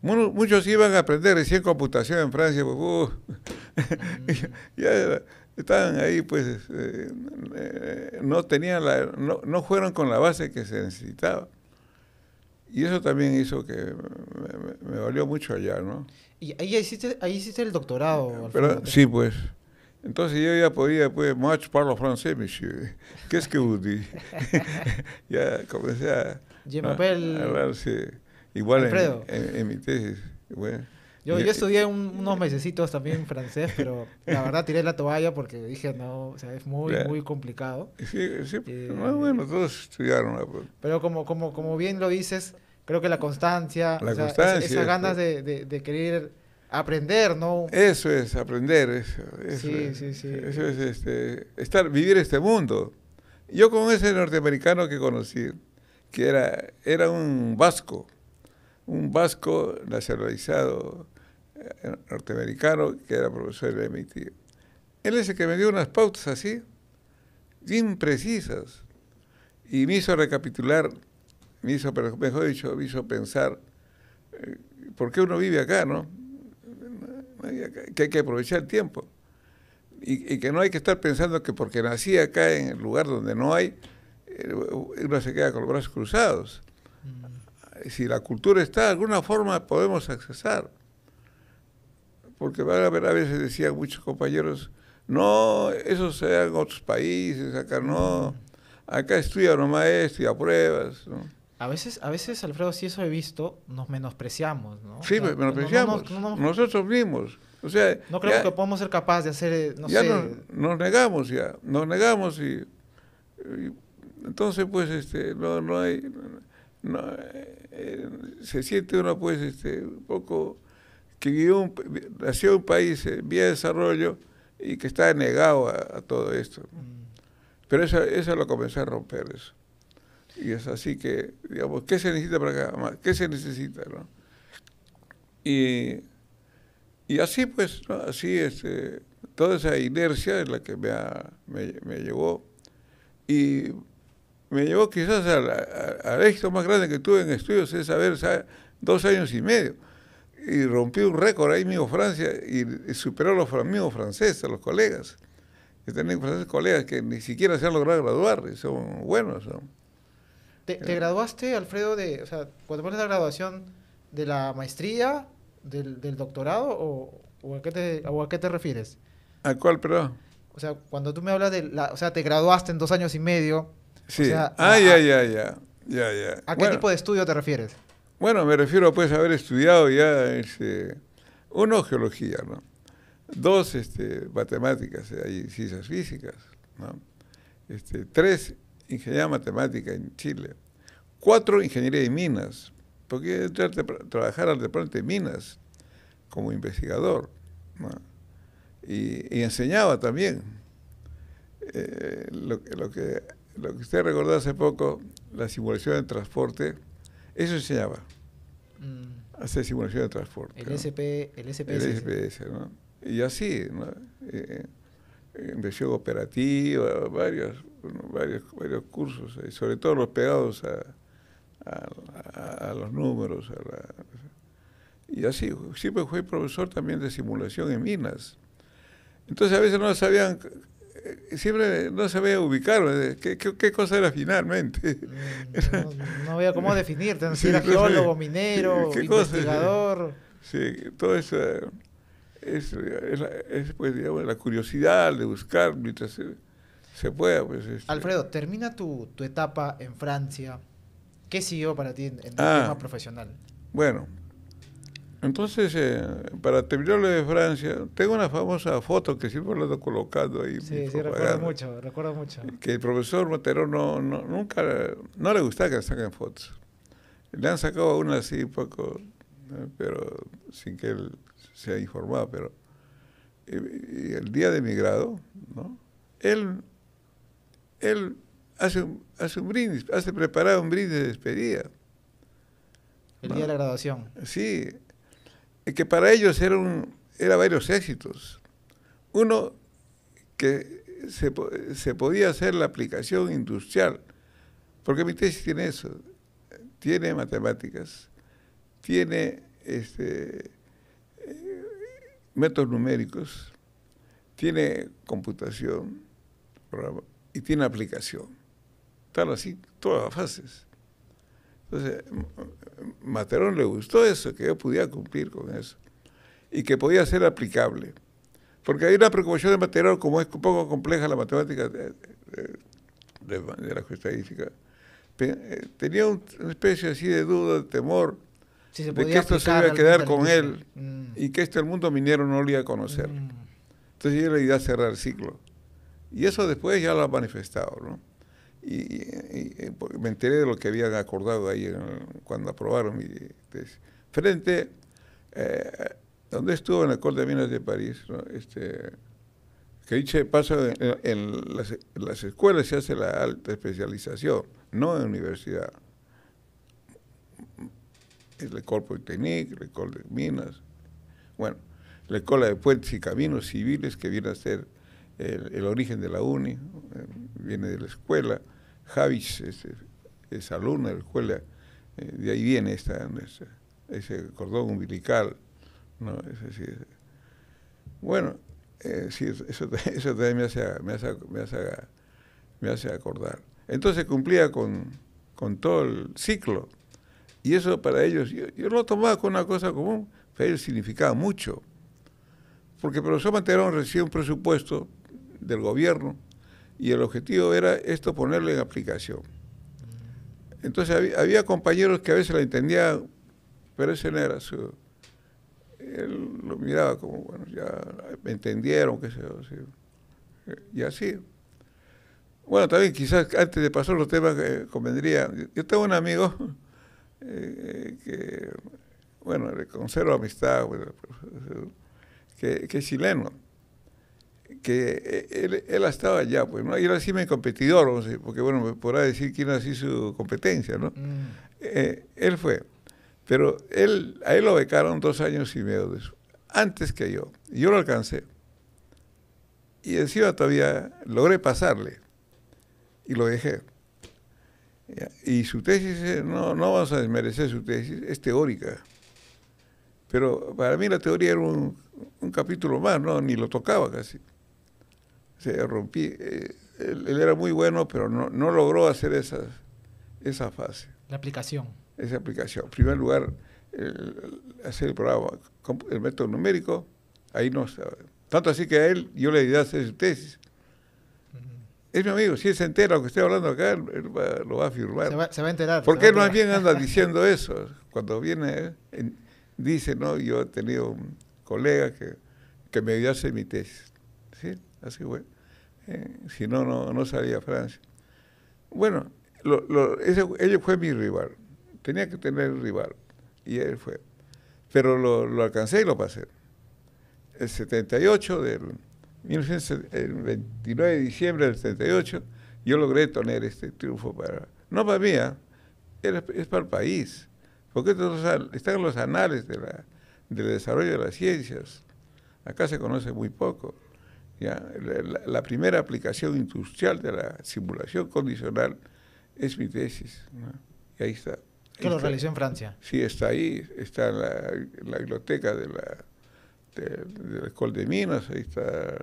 Muchos iban a aprender recién computación en Francia, pues, uh. mm. ya, estaban ahí, pues eh, no tenían la, no, no fueron con la base que se necesitaba. Y eso también hizo que me, valió mucho allá, ¿no? Y ahí hiciste, ahí hiciste el doctorado. Pero, sí, pues. Entonces yo ya podía, pues, mucho parlo francés, monsieur. ¿Qué es que usted? ya comencé a, hablarse igual en, mi tesis. yo, yo, eh, estudié unos mesecitos también francés, pero la verdad tiré la toalla porque dije, no, o sea, es muy, muy complicado. Sí, sí eh, bueno, todos estudiaron. Pero como, como, como bien lo dices, creo que la constancia, esas ganas pues. de, de, de querer aprender, ¿no? Eso es, aprender. Eso, sí, es, sí, sí. Eso es este, estar, vivir este mundo. Yo con ese norteamericano que conocí, que era, era un vasco, un vasco nacionalizado eh, norteamericano que era profesor de MIT. Él es el que me dio unas pautas así, bien precisas, y me hizo recapitular, me hizo, mejor dicho, me hizo pensar eh, por qué uno vive acá, ¿no? que hay que aprovechar el tiempo. Y, que no hay que estar pensando que porque nací acá en el lugar donde no hay, eh, uno se queda con los brazos cruzados. Mm. Si la cultura está, de alguna forma podemos accesar. Porque van a ver, a veces decían muchos compañeros, no, eso se da en otros países, acá no, mm. acá estudia los maestros y apruebas. ¿no? A veces, a veces, Alfredo, si eso he visto, nos menospreciamos, ¿no? Sí, menospreciamos. nosotros mismos. O sea, no creo que podamos ser capaces de hacer, eh, no sé. Nos, negamos ya, nos negamos y, entonces pues este, no, hay, eh, se siente uno pues este, un poco que nació un país eh, en vía de desarrollo y que está negado a, todo esto. Mm. Pero eso, lo comencé a romper eso. Y es así que, digamos, ¿qué se necesita para acá? ¿Qué se necesita? ¿no? Y, y, así, pues, así, este, toda esa inercia es la que me, me, me, llevó. Y me llevó quizás al, éxito más grande que tuve en estudios, es saber, dos años y medio. Y rompí un récord ahí mismo Francia y, superó a los amigos franceses, a los colegas. Que tenían franceses colegas que ni siquiera se han logrado graduar y son buenos. ¿Te, eh. graduaste, Alfredo, de, o sea, cuando pones la graduación de la maestría, del, doctorado, o, a qué te, refieres? ¿A cuál, perdón? O sea, cuando tú me hablas de, la, o sea, te graduaste en dos años y medio. Sí. ah, ya, ya, ya, ¿A qué tipo de estudio te refieres? Bueno, me refiero pues a haber estudiado ya, este, uno, geología, ¿no? Dos, este, matemáticas, hay eh, ciencias físicas, ¿no? Este, tres, ingeniería matemática en Chile, cuatro ingeniería de minas, porque entrar a trabajar al departamento de minas como investigador, y, enseñaba también. Eh, lo, que, lo que usted recordó hace poco, la simulación de transporte, eso enseñaba. Mm. Hacer simulación de transporte. El, el SPS. El SPS, ¿no? Y así, ¿no? Eh, eh, eh operativa, varios, varios, varios cursos, y eh, sobre todo los pegados a, los números. y así, siempre fui profesor también de simulación en minas. Entonces a veces no sabían, eh, siempre no sabía ubicar eh, qué, cosa era finalmente. Mm, no, no cómo definirte, si era geólogo, minero, investigador. sí, todo eso es, pues, la curiosidad de buscar mientras se puede Pues, este. Alfredo, termina tu, etapa en Francia. ¿Qué siguió para ti en tu ah, profesional? Bueno, entonces, eh, para terminar de Francia, tengo una famosa foto que siempre lo he colocado ahí. Sí, sí, recuerdo mucho, recuerdo mucho. Que el profesor Montero no, nunca, no le gustaba que le saquen fotos. Le han sacado una así poco, pero sin que él se informado, pero eh, el día de mi grado, ¿no? Él él hace un, hace un brindis, hace preparado un brindis de despedida. El día de la graduación. Sí, que para ellos era, era varios éxitos. Uno, que se, podía hacer la aplicación industrial, porque mi tesis tiene eso, tiene matemáticas, tiene este, eh, métodos numéricos, tiene computación, y tiene aplicación. Tal así, todas las fases. Entonces, Materón le gustó eso, que yo podía cumplir con eso y que podía ser aplicable. Porque hay una preocupación de Materón, como es un poco compleja la matemática de, de, de, eh, tenía un, una especie así de duda, de temor, de que esto se iba a quedar con él mm. y que este el mundo minero no lo iba a conocer. Mm. Entonces yo le iba a cerrar el ciclo. Y eso después ya lo ha manifestado, ¿no? Y, eh, me enteré de lo que habían acordado ahí cuando aprobaron mi tesis. Frente, eh, donde estuvo en la Corte de Minas de París, este, que dicho de paso, en, las, escuelas se hace la alta especialización, no en universidad. Es El Ecole Polytechnique, el Ecole de Minas, bueno, la Escuela de Puentes y Caminos Civiles que viene a ser el, origen de la UNI, eh, viene de la escuela, Javis es, es alumna de la escuela, eh, de ahí viene esta, ese cordón umbilical, bueno, eh, eso, también me hace, me, acordar. Entonces cumplía con, todo el ciclo. Y eso para ellos, yo, lo tomaba con una cosa común, pero significaba mucho. Porque el profesor Manterón recibió un presupuesto del gobierno y el objetivo era esto ponerlo en aplicación. Entonces había, compañeros que a veces la entendían, pero ese no era su... Él lo miraba como, bueno, ya me entendieron, qué sé yo. Eh, y así. Bueno, también quizás antes de pasar los temas que eh, convendría... Yo tengo un amigo eh, que, bueno, le conservo amistad, que, que es chileno que eh, él, estaba ya, allá, pues, ¿no? Y era sí mi competidor, porque bueno, me podrá decir quién así su competencia, ¿no? Mm. Eh, él fue. Pero él, a él lo becaron dos años y medio antes que yo. yo lo alcancé. Y encima todavía logré pasarle. Y lo dejé. Y su tesis, eh, no, no vamos a desmerecer su tesis, es teórica. Pero para mí la teoría era un, un capítulo más, ¿no? Ni lo tocaba casi se rompí. Eh, él, era muy bueno, pero no, logró hacer esa esa fase. La aplicación. Esa aplicación. En primer lugar, hacer el programa, el método numérico, ahí no Tanto así que a él yo le ayudé a hacer su tesis. Es mi amigo, si él se entera lo que estoy hablando acá, él, lo va a firmar. Se va, a enterar. Porque él más bien anda diciendo eso. Cuando viene, dice, no, yo he tenido un colega que, me ayudó a hacer mi tesis. ¿Sí? Así fue. Eh, si no, no, no salía Francia. Bueno, lo, fue mi rival. Tenía que tener rival. Y él fue. Pero lo, alcancé y lo pasé. El 78 del... el 29 de diciembre del 78 yo logré tener este triunfo para... No para mí, ¿eh? es para el país. Porque están los anales de del desarrollo de las ciencias. Acá se conoce muy poco. La, primera aplicación industrial de la simulación condicional es mi tesis. Y ahí está. Que lo realizó en Francia. Sí, está ahí, está en la, biblioteca de la, de, la Escuela de Minas, ahí está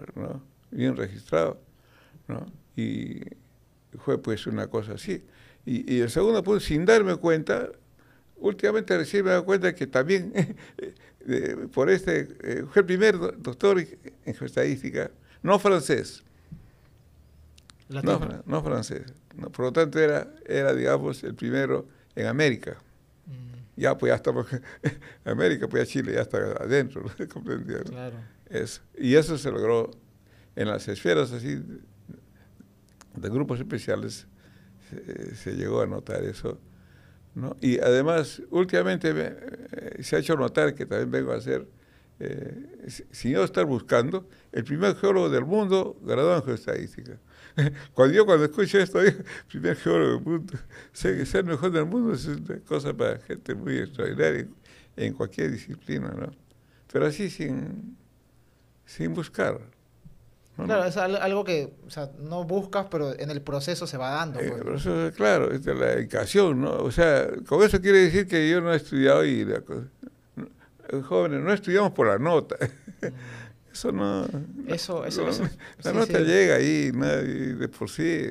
bien registrado. Y fue pues una cosa así. Y, el segundo punto, sin darme cuenta, últimamente recién me he dado cuenta que también eh, por este, eh, fue el primer doctor en estadística no francés. No, francés. por lo tanto, era, era, digamos, el primero en América. Mm. Ya, pues ya estamos en América, pues ya Chile ya está adentro, lo ¿comprendieron? Claro. Y eso se logró en las esferas así de grupos especiales, se, llegó a notar eso. Y además, últimamente eh, eh, se ha hecho notar que también vengo a hacer, eh, sin yo estar buscando, el primer geólogo del mundo graduado en geoestadística. Cuando yo cuando escucho esto, digo, primer geólogo del mundo, sé que mejor del mundo es una cosa para gente muy extraordinaria en cualquier disciplina, ¿no? Pero así sin, sin buscar. Claro, es algo que no buscas, pero en el proceso se va dando. En eh, el proceso, pues. claro, es la educación, ¿no? O sea, con eso quiere decir que yo no he estudiado y eh, Jóvenes, no estudiamos por la nota. Mm. Eso no. Eso, eso, La nota llega ahí, de por sí.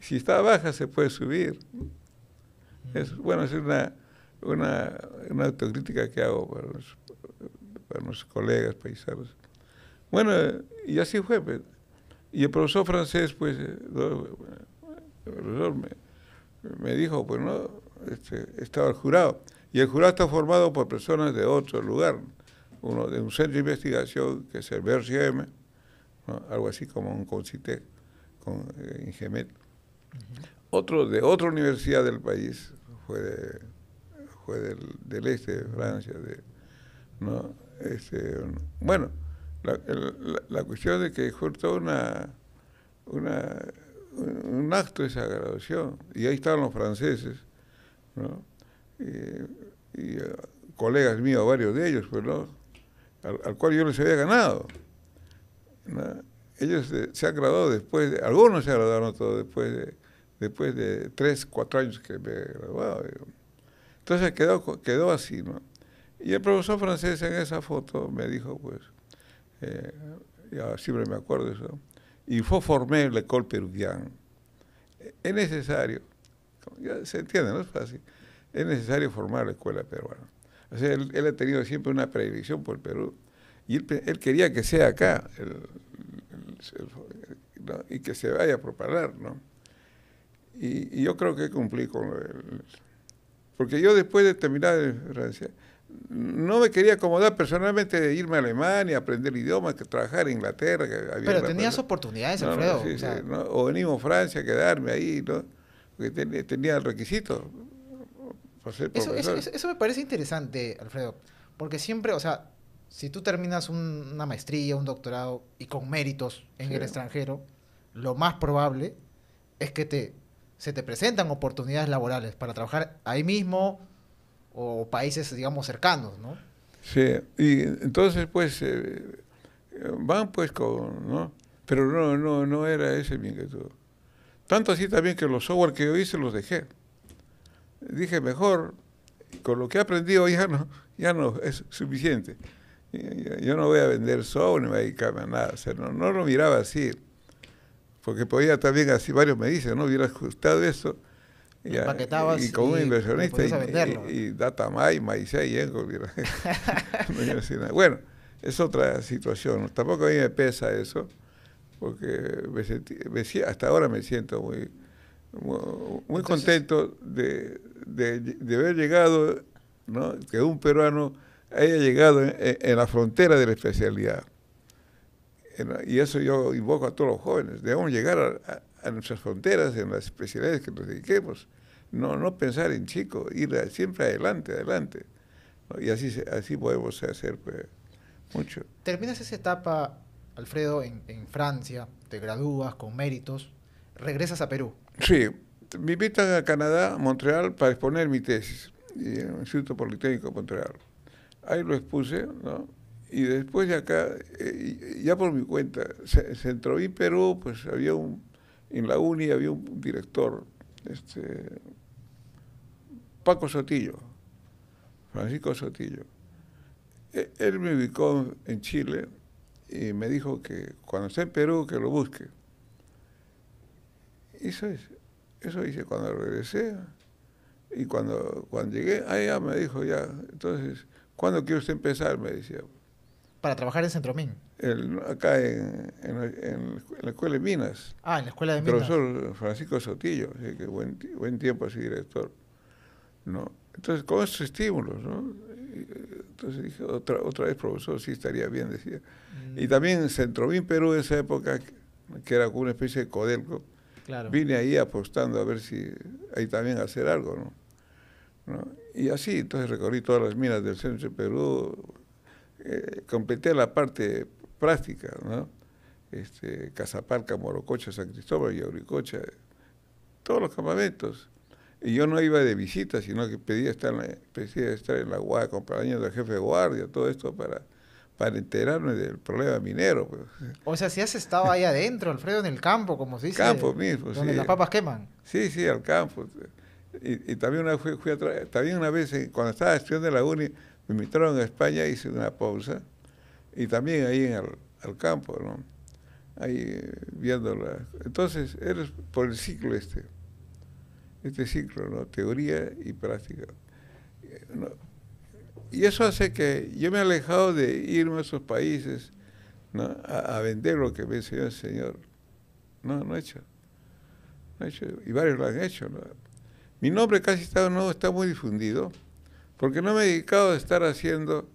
Si está baja, se puede subir. Es, bueno, es una, una, una, autocrítica que hago para, para nuestros colegas paisanos. Bueno, y así fue. Pues. Y el profesor francés, pues, eh, me, me dijo, pues no, este, estaba el jurado. Y el jurado está formado por personas de otro lugar uno de un centro de investigación que es el BRCM, algo así como un CONCITEC, con eh, Otro de otra universidad del país, fue, fue del, este de Francia, este, bueno, la, cuestión de que fue una, un acto de esa graduación, y ahí estaban los franceses, ¿no? y, y eh, colegas míos, varios de ellos, pues, ¿no? al, cual yo les había ganado. Ellos eh, se han graduado después, algunos se graduaron todos después de, después de tres, cuatro años que me he graduado. Entonces quedó, quedó así, ¿no? Y el profesor francés en esa foto me dijo, pues, eh, ya siempre me acuerdo eso, y fue formé escuela peruviana. Es necesario, ya se entiende, no es fácil, es necesario formar la escuela peruana. O él, ha tenido siempre una predilección por Perú. Y él, él quería que sea acá y que se vaya a propagar, ¿no? Y, yo creo que cumplí con él, Porque yo después de terminar en Francia, no me quería acomodar personalmente de irme a Alemania, aprender idiomas, que trabajar en Inglaterra. Pero tenías oportunidades, Alfredo. o, venimos a Francia, quedarme ahí, ¿no? Porque tenía el requisito. Pues eso, me parece interesante, Alfredo, porque siempre, o sea, si tú terminas una maestría, un doctorado y con méritos en el extranjero, lo más probable es que te, se te presentan oportunidades laborales para trabajar ahí mismo o países, digamos, cercanos, ¿no? Sí, y entonces, pues, eh, van pues con, ¿no? Pero no, no, no era ese que inquietud. Tanto así también que los software que yo hice los dejé dije, mejor, con lo que he aprendido ya no, ya no es suficiente. Yo no voy a vender soul ni voy nada. no, lo miraba así. Porque podía también, así varios me dicen, no hubiera ajustado eso. Y, con como un inversionista. Y, y, Data y Engo. bueno, es otra situación. Tampoco a mí me pesa eso. Porque me hasta ahora me siento muy muy contento de, de, haber llegado, que un peruano haya llegado en, la frontera de la especialidad. y eso yo invoco a todos los jóvenes, debemos llegar a, nuestras fronteras, en las especialidades que nos dediquemos, no, no pensar en chicos, ir siempre adelante, adelante. Y así, así podemos hacer pues, mucho. Terminas esa etapa, Alfredo, en Francia, te gradúas con méritos, regresas a Perú Sí, me invitan a Canadá, Montreal, para exponer mi tesis en el Instituto Politécnico de Montreal. Ahí lo expuse, ¿no? Y después de acá, eh, ya por mi cuenta, Centro en Perú, pues había un, en la uni había un director, este, Paco Sotillo, Francisco Sotillo. E, él me ubicó en Chile y me dijo que cuando esté en Perú, que lo busque. Eso es, eso hice cuando regresé y cuando, cuando llegué, ah, ya me dijo ya, entonces, ¿cuándo quiere usted empezar? Me decía. Para trabajar en Centromín. El, acá en, la Escuela de Minas. Ah, en la Escuela de Minas. Profesor Francisco Sotillo, que buen, buen tiempo así director. ¿no? Entonces, con esos estímulos, ¿no? Entonces dije, otra, otra vez profesor, sí estaría bien, decía. Mm. Y también Centromín Perú en esa época, que era como una especie de codelco, Vine ahí apostando a ver si ahí también hacer algo, ¿no? Y así, entonces recorrí todas las minas del centro de Perú, eh, completé la parte práctica, ¿no? Este, Morococha, San Cristóbal, Yauricocha, todos los campamentos. Y yo no iba de visita, sino que pedía estar en la, pedía estar en la guardia, jefe de guardia, todo esto para para enterarme del problema minero. Pues. O sea, si has estado ahí adentro, Alfredo, en el campo, como se dice. Campo mismo, Donde las papas queman. Sí, sí, al campo. Y, también, una, también una vez, cuando estaba estudiando en la uni, me invitaron a España, hice una pausa, y también ahí en el, campo, ¿no? Ahí eh, viéndola. Entonces, eres por el ciclo este, este ciclo, ¿no? Teoría y práctica. Eh, y eso hace que yo me he alejado de irme a esos países a, vender lo que me enseñó el Señor. No, no he hecho. Y varios lo han hecho. Mi nombre casi está, no, está muy difundido, porque no me he dedicado a estar haciendo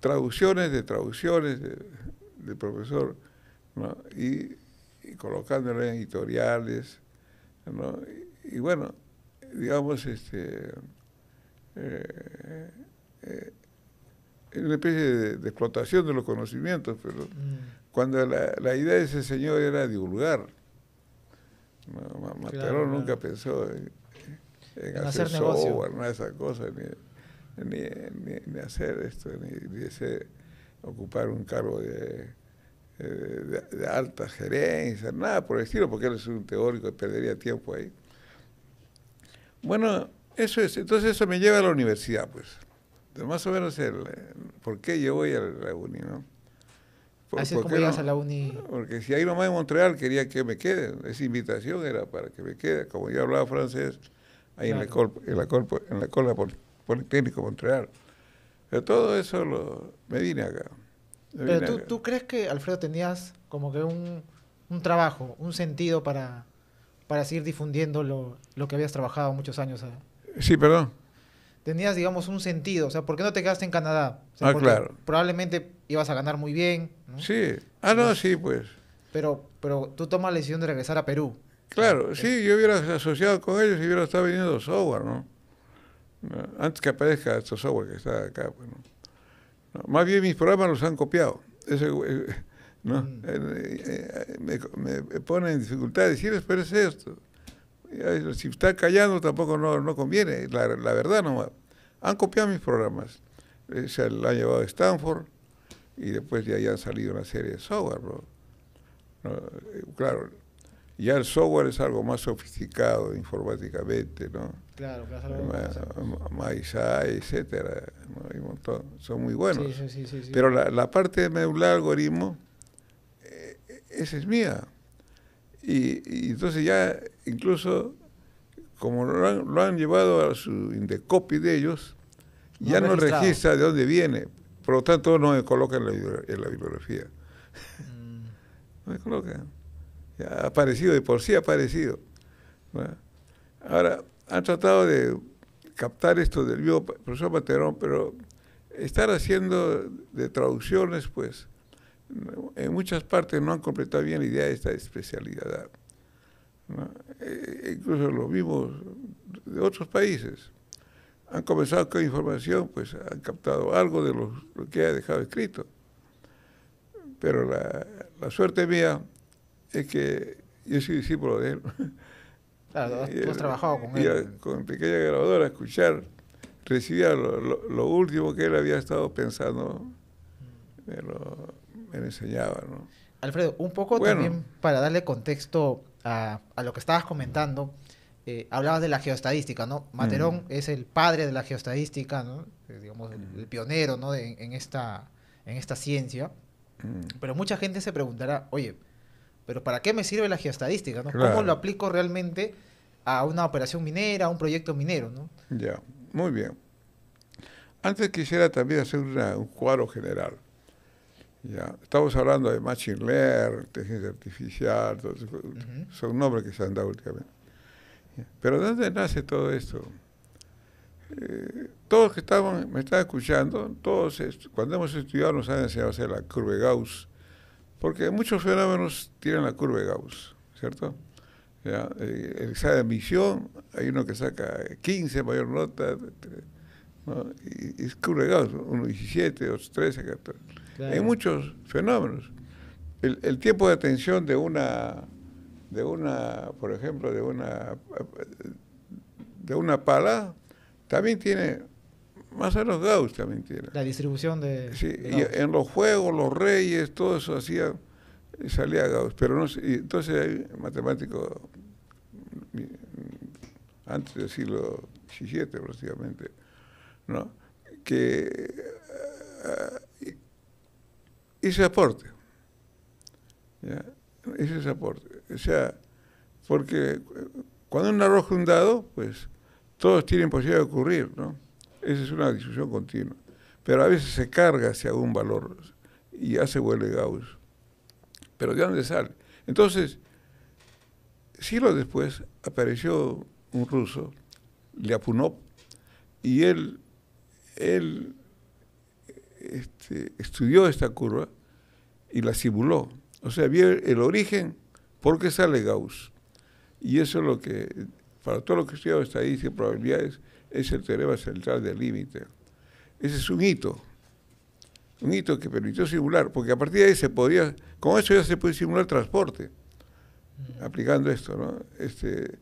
traducciones de traducciones de, profesor, ¿no? y, y en editoriales. Y, bueno, digamos, este... Eh, eh, una especie de, explotación de los conocimientos, pero mm. cuando la, idea de ese señor era divulgar, Matarón nunca pensó en, hacer, hacer de ni, hacer esto, ni, ocupar un cargo de, eh, de, de, alta gerencia, nada por el estilo, porque él es un teórico y perdería tiempo ahí. Bueno, eso es. Entonces eso me lleva a la universidad, pues. Este, más o menos el, eh, por qué yo voy a la uni, ¿no? Por, Así es como llegas a la uni. Porque si ahí nomás en Montreal quería que me quede, esa invitación era para que me quede, como yo hablaba francés, ahí en, la col, en, la Montreal. Pero todo eso lo, me vine acá. Pero tú, tú, crees que, Alfredo, tenías como que un, un trabajo, un sentido para, para seguir difundiendo lo, lo que habías trabajado muchos años. Eh? Sí, perdón tenías, digamos, un sentido. O sea, ¿por qué no te quedaste en Canadá? ah, claro. Probablemente ibas a ganar muy bien. Sí. Ah, no, sí, pues. Pero, pero tú tomas la decisión de regresar a Perú. Claro, sí, eh, yo hubiera asociado con ellos y hubiera estado viniendo software, ¿no? Antes que aparezca este software que está acá, pues, Más bien mis programas los han copiado. Ese, eh, ¿no? Mm. Eh, me, me, ponen en dificultad decirles, pero es esto. Eh, si está callando tampoco no, no conviene, la, la, verdad nomás. Han copiado mis programas. Eh, se lo han llevado a Stanford y después de ahí han salido una serie de software. Eh, claro, ya el software es algo más sofisticado informáticamente, ¿no? Claro, etcétera, Son muy buenos. Pero la, la, parte de medular algoritmo, esa es mía. Y, entonces ya incluso como lo han, llevado a su indecopy de ellos, ya no registra de dónde viene. Por lo tanto, no me colocan en la, bibliografía. Mm. no me colocan. ha aparecido, de por sí ha aparecido. Ahora, han tratado de captar esto del vivo profesor Paterón, pero estar haciendo de traducciones, pues, en muchas partes no han completado bien la idea de esta especialidad. E, e, incluso los vimos de otros países. Han comenzado con información, pues han captado algo de lo que ha dejado escrito. Pero la, la, suerte mía es que yo soy discípulo de él. Claro, eh, trabajado con él. con pequeña grabadora, escuchar, recibía lo, último que él había estado pensando enseñaba, ¿no? Alfredo, un poco también para darle contexto a, lo que estabas comentando, eh, hablabas de la geoestadística, ¿no? Materón mm. es el padre de la geoestadística, ¿no? Eh, digamos, el, pionero, ¿no? en, esta, en esta ciencia. Mm. Pero mucha gente se preguntará, oye, ¿pero para qué me sirve la geoestadística, ¿Cómo lo aplico realmente a una operación minera, a un proyecto minero, Ya, muy bien. Antes quisiera también hacer un cuadro general. Estamos hablando de Machine Learning, inteligencia artificial, son nombres que se han dado últimamente. Pero ¿dónde nace todo esto? Eh, todos que me están escuchando, todos cuando hemos estudiado nos han enseñado a hacer la curva Gauss, porque muchos fenómenos tienen la curva Gauss, ¿cierto? Eh, el examen de admisión, hay uno que saca 15, mayor nota, y, es curva Gauss, uno 17, otro 13, 14. Hay muchos fenómenos. El, tiempo de atención de una, de una, por ejemplo, de una, de una pala, también tiene, más o los Gauss también tiene. La distribución de. Sí, en los juegos, los reyes, todo eso hacía, salía Gauss. Pero no entonces hay matemático, antes del siglo XVII prácticamente, ¿no? que ese aporte. Ese es aporte. O sea, porque cuando un arroja un dado, pues todos tienen posibilidad de ocurrir, ¿no? Esa es una discusión continua. Pero a veces se carga hacia un valor y hace vuelve Gauss. Pero ¿de dónde sale? Entonces, siglos después apareció un ruso, Lyapunov, y él, él este, estudió esta curva y la simuló. O sea, vio el origen, porque sale Gauss? Y eso es lo que, para todo lo que estudió estadística y probabilidades, es el teorema central del límite. Ese es un hito, un hito que permitió simular, porque a partir de ahí se podía, con eso ya se puede simular transporte, aplicando esto, ¿no? Este,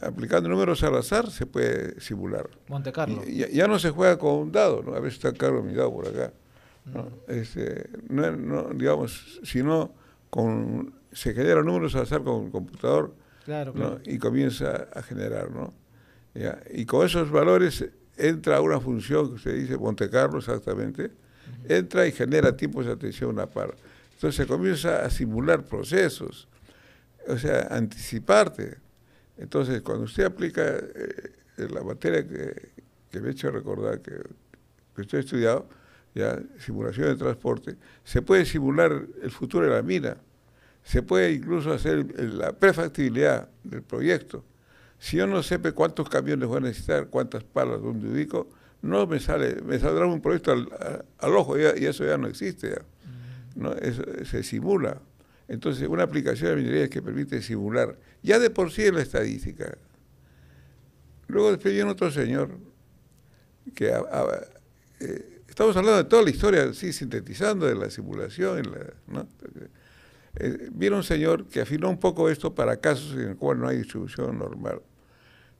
aplicando números al azar se puede simular. Monte ya, no se juega con un dado, ¿no? A si está caro mi dado por acá. ¿no? Este, no, digamos, sino con, se generan números al azar con el computador claro, y comienza a generar. ¿no? y con esos valores entra una función que usted dice Monte Carlo exactamente, entra y genera tiempos de atención a par. Entonces se comienza a simular procesos, o sea, anticiparte. Entonces, cuando usted aplica eh, la materia que, me he hecho recordar que, que usted ha estudiado, ¿ya? simulación de transporte, se puede simular el futuro de la mina, se puede incluso hacer la prefactibilidad del proyecto. Si yo no sé cuántos camiones voy a necesitar, cuántas palas, dónde ubico, no me sale, me saldrá un proyecto al, ojo y eso ya no existe. Mm. ¿no? se simula. Entonces, una aplicación de minería que permite simular, ya de por sí es la estadística. Luego después viene otro señor que eh, Estamos hablando de toda la historia, sí, sintetizando, de la simulación. ¿no? Eh, viene un señor que afinó un poco esto para casos en los cuales no hay distribución normal.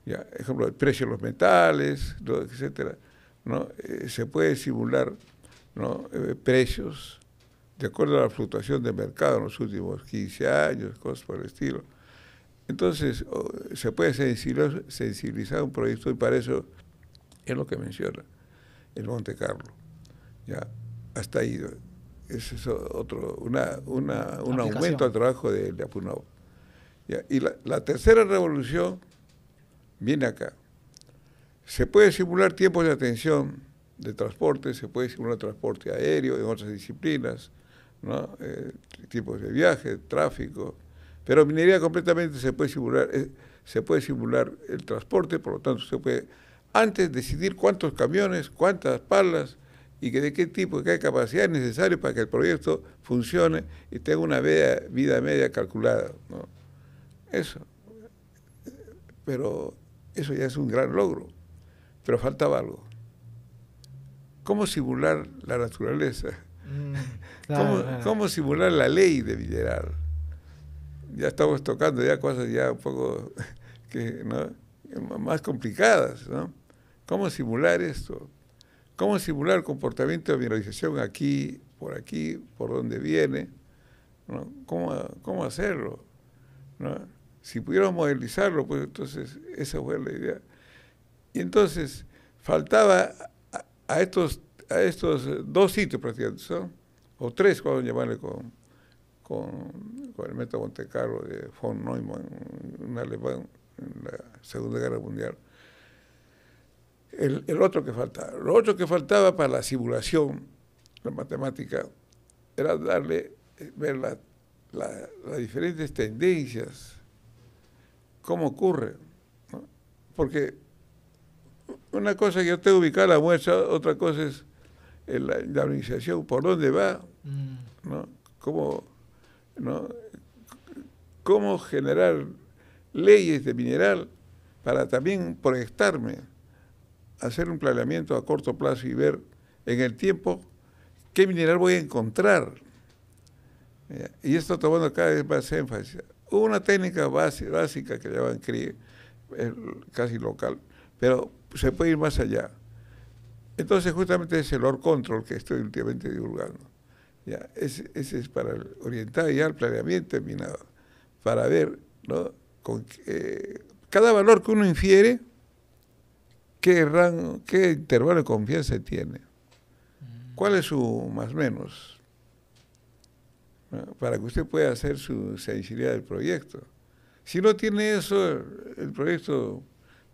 Ya, ejemplo, el precio de los metales, etcétera. ¿no? Eh, se puede simular ¿no? Eh, precios de acuerdo a la fluctuación de mercado en los últimos 15 años, cosas por el estilo. Entonces, se puede sensibilizar un proyecto y para eso es lo que menciona el Monte Carlo. Ya, hasta ahí. Ese es otro, una, un aumento al trabajo de, de y la, tercera revolución viene acá. Se puede simular tiempos de atención de transporte, se puede simular transporte aéreo en otras disciplinas, eh, tipos de viaje, tráfico, pero minería completamente se puede simular, eh, se puede simular el transporte, por lo tanto se puede antes decidir cuántos camiones, cuántas palas, y que de qué tipo, de qué capacidad es necesario para que el proyecto funcione y tenga una vida, media calculada. ¿no? Eso. Pero eso ya es un gran logro. Pero faltaba algo. ¿Cómo simular la naturaleza? Mm, ¿Cómo, simular la ley de Villeral? Ya estamos tocando ya cosas ya un poco que, más complicadas. ¿no? ¿Cómo simular esto? cómo simular el comportamiento de mineralización aquí, por aquí, por donde viene, ¿Cómo, hacerlo. Si pudiéramos modelizarlo, pues entonces esa fue la idea. Y entonces faltaba a, estos, a estos dos sitios prácticamente, o tres, cuando llamarle con, con, el método Monte Carlo de von Neumann, un alemán en la Segunda Guerra Mundial el, otro que faltaba. Lo otro que faltaba para la simulación, la matemática, era darle, eh, ver las diferentes tendencias, cómo ocurre. Porque una cosa es que yo tengo ubicada la muestra, otra cosa es eh, la, organización, por dónde va, mm. Cómo, cómo generar leyes de mineral para también proyectarme hacer un planeamiento a corto plazo y ver en el tiempo qué mineral voy a encontrar. Eh, y esto tomando cada vez más énfasis. Hubo una técnica básica que llaman CRI, casi local, pero se puede ir más allá. Entonces justamente es el OR Control que estoy últimamente divulgando. Ya, ese, es para orientar ya el planeamiento minado, para ver ¿no? con eh, cada valor que uno infiere, ¿Qué, qué intervalo de confianza tiene? ¿Cuál es su más menos? Para que usted pueda hacer su sensibilidad del proyecto. Si no tiene eso, el proyecto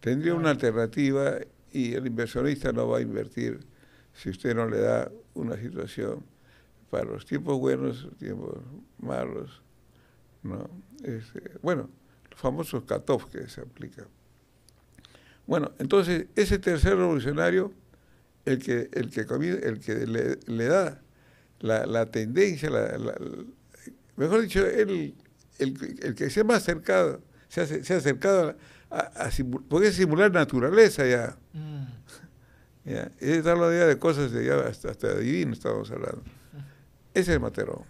tendría una alternativa y el inversionista no va a invertir si usted no le da una situación para los tiempos buenos, tiempos malos. Este, bueno, los famosos cut que se aplican. Bueno, entonces ese tercer revolucionario, el que, el que, el que le, da la, tendencia, mejor dicho, el, que se más acercado, se ha, acercado a, a, simular, naturaleza ya. Mm. ya. Es hablando de cosas de hasta, hasta divino estamos hablando. Ese es Materón.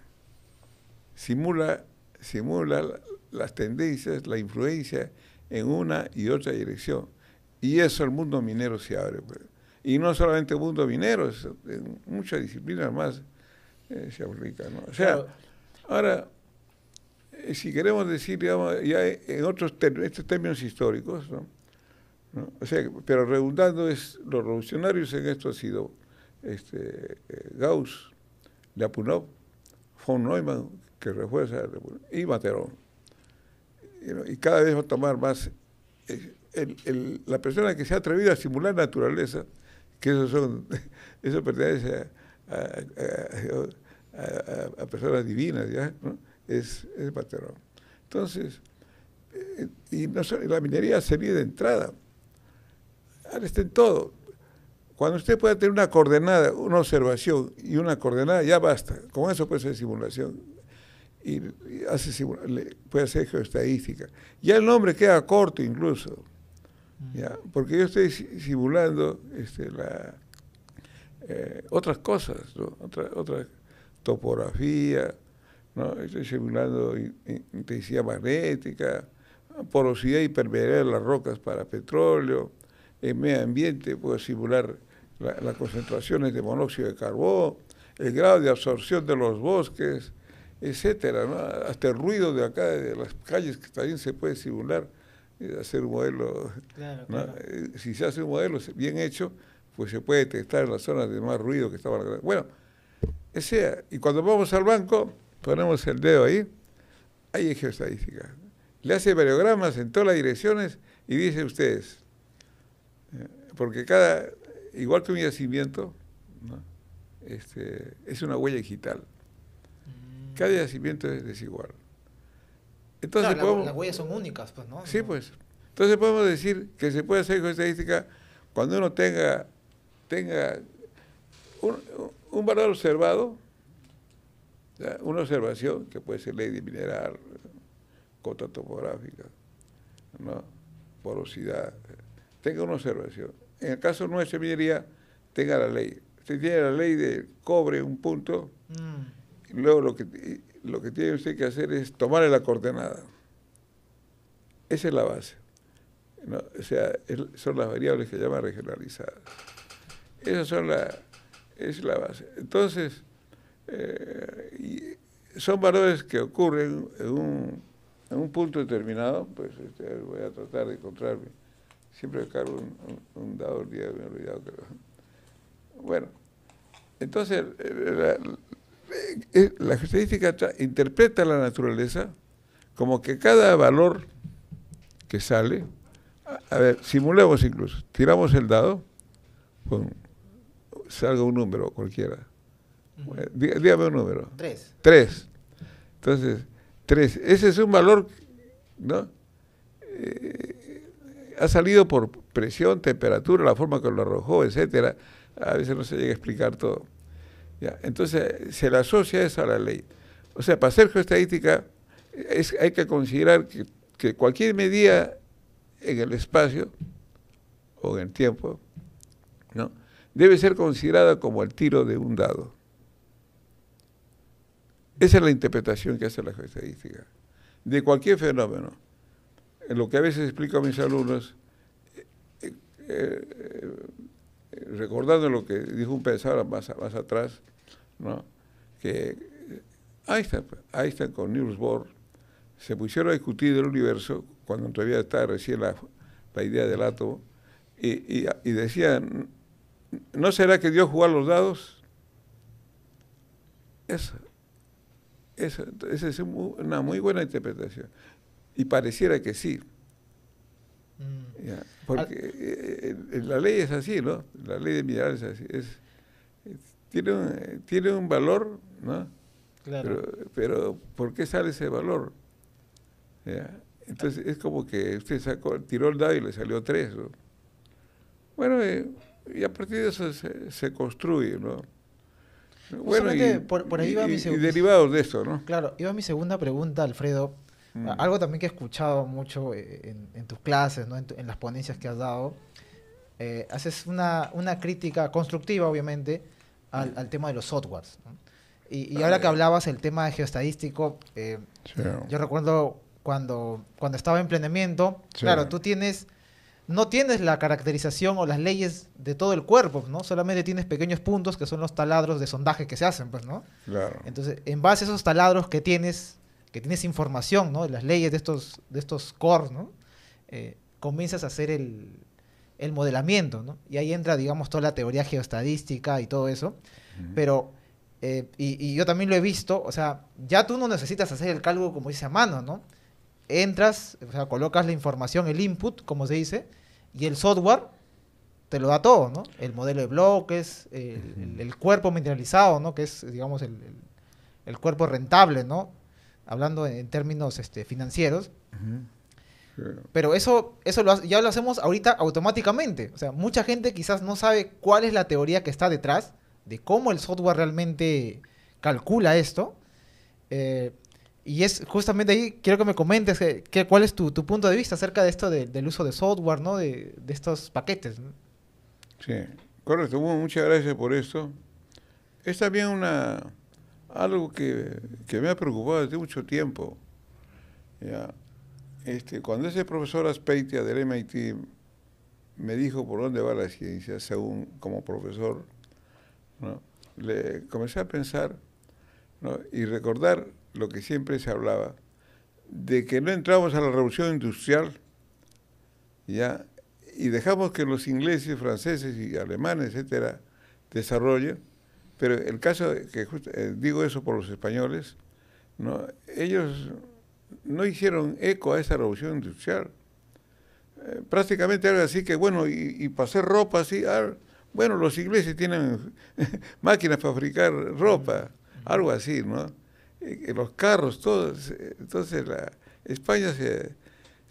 Simula, simula las tendencias, la influencia en una y otra dirección. Y eso el mundo minero se abre. Pues. Y no solamente el mundo minero, en muchas disciplinas más eh, se aplica. O sea, ahora, eh, si queremos decir, ya en otros estos términos históricos, pero redundando es, los revolucionarios en esto han sido este, eh, Gauss, lapunov von Neumann, que refuerza, y Materón. Y, cada vez va a tomar más la persona que se ha atrevido a simular naturaleza, que eso, son, eso pertenece a, personas divinas, ¿ya? Es, el Paterón. Entonces, eh, y no, la minería sería de entrada. Ahora está en todo. Cuando usted pueda tener una coordenada, una observación y una coordenada, ya basta. Con eso puede ser simulación. Y, hace, puede hacer geoestadística. Ya el nombre queda corto incluso. Mm. Porque yo estoy simulando este, eh, otras cosas, otra, topografía, estoy simulando intensidad magnética, porosidad y permeabilidad de las rocas para petróleo, en medio ambiente puedo simular las concentraciones de monóxido de carbón, el grado de absorción de los bosques, etcétera, hasta el ruido de acá, de las calles que también se puede simular hacer un modelo. Eh, si se hace un modelo bien hecho, pues se puede detectar en las zonas de más ruido que estaban. Bueno, ese, y cuando vamos al banco, ponemos el dedo ahí, hay geoestadística. Le hace variogramas en todas las direcciones y dice ustedes, eh, porque cada, igual que un yacimiento, este, es una huella digital. Mm. Cada yacimiento es desigual. Entonces las huellas son únicas, pues, ¿no? Sí, pues. Entonces podemos decir que se puede hacer estadística cuando uno tenga, tenga un, valor observado, una observación que puede ser ley de mineral, cota topográfica, ¿no? porosidad, tenga una observación. En el caso de nuestra minería, tenga la ley. Si tiene la ley de cobre un punto, mm. luego lo que lo que tiene usted que hacer es tomar la coordenada. Esa es la base. o sea, son las variables que llaman regionalizadas. Esa son la, es la base. Entonces, eh, son valores que ocurren en un, punto determinado, pues este, voy a tratar de encontrarme. Siempre cargo un, dado día, me he olvidado. bueno, entonces, eh, eh, la estadística interpreta la naturaleza como que cada valor que sale, a, ver, simulemos incluso, tiramos el dado, salga un número cualquiera. Eh, dígame un número. Tres. Tres. Entonces, tres. Ese es un valor, ¿no? Eh, ha salido por presión, temperatura, la forma que lo arrojó, etcétera. A veces no se llega a explicar todo entonces se le asocia eso a la ley. O sea, para hacer geoestadística es, hay que considerar que, cualquier medida en el espacio o en el tiempo ¿no? debe ser considerada como el tiro de un dado. Esa es la interpretación que hace la geoestadística de cualquier fenómeno. En lo que a veces explico a mis alumnos, eh, eh, eh, recordando lo que dijo un pensador más atrás, ¿no? que eh, Einstein, con Niels Bohr se pusieron a discutir del universo cuando todavía estaba recién la, idea del átomo y, decían, ¿no será que Dios a los dados? Esa es, una muy buena interpretación. Y pareciera que sí. Mm. porque ah. eh, eh, la ley es así, ¿no? La ley de minerales es así. Es, tiene un, eh, tiene un valor, ¿no? Claro. Pero, ¿por qué sale ese valor? Entonces es como que usted sacó, tiró el dado y le salió tres, Bueno, eh, y a partir de eso se, construye, ¿no? Bueno, y, derivados de eso. ¿no? Claro, iba mi segunda pregunta, Alfredo. Mm. Algo también que he escuchado mucho eh, en, tus clases, ¿no? en, las ponencias que has dado. haces una, una, crítica constructiva, obviamente, al, tema de los softwares. Y, ahora que hablabas el tema de geoestadístico, eh, yo recuerdo cuando, cuando estaba en emprendimiento, claro, tú tienes no tienes la caracterización o las leyes de todo el cuerpo, ¿no? Solamente tienes pequeños puntos que son los taladros de sondaje que se hacen, pues, ¿no? Entonces, en base a esos taladros que tienes, que tienes información, ¿no? Las leyes de estos, de estos cores, ¿no? Eh, comienzas a hacer el, el modelamiento, ¿no? Y ahí entra, digamos, toda la teoría geoestadística y todo eso. Pero, eh, y, yo también lo he visto, o sea, ya tú no necesitas hacer el cálculo como dice a mano, ¿no? Entras, o sea, colocas la información, el input, como se dice, y el software te lo da todo, ¿no? El modelo de bloques, el, cuerpo mineralizado, ¿no? Que es, digamos, el, cuerpo rentable, ¿no? Hablando en, términos este, financieros. Pero eso, eso ya lo hacemos ahorita automáticamente. O sea, mucha gente quizás no sabe cuál es la teoría que está detrás de cómo el software realmente calcula esto. Eh, y es justamente ahí, quiero que me comentes cuál es tu, punto de vista acerca de esto del uso de software, ¿no? De, estos paquetes. Sí, correcto. muchas gracias por esto. Es también una, algo que, que me ha preocupado desde mucho tiempo. Ya este, cuando ese profesor Aspeitia del MIT me dijo por dónde va la ciencia, según como profesor, le comencé a pensar y recordar lo que siempre se hablaba, de que no entramos a la revolución industrial ¿ya? y dejamos que los ingleses, franceses y alemanes, etcétera, desarrollen, pero el caso que eh, digo eso por los españoles, ¿no? ellos no hicieron eco a esa revolución industrial. Eh, prácticamente algo así que, bueno, y, y para hacer ropa así, ah, bueno, los ingleses tienen máquinas para fabricar ropa, algo así, ¿no? Eh, eh, los carros, todos. Entonces la, España se,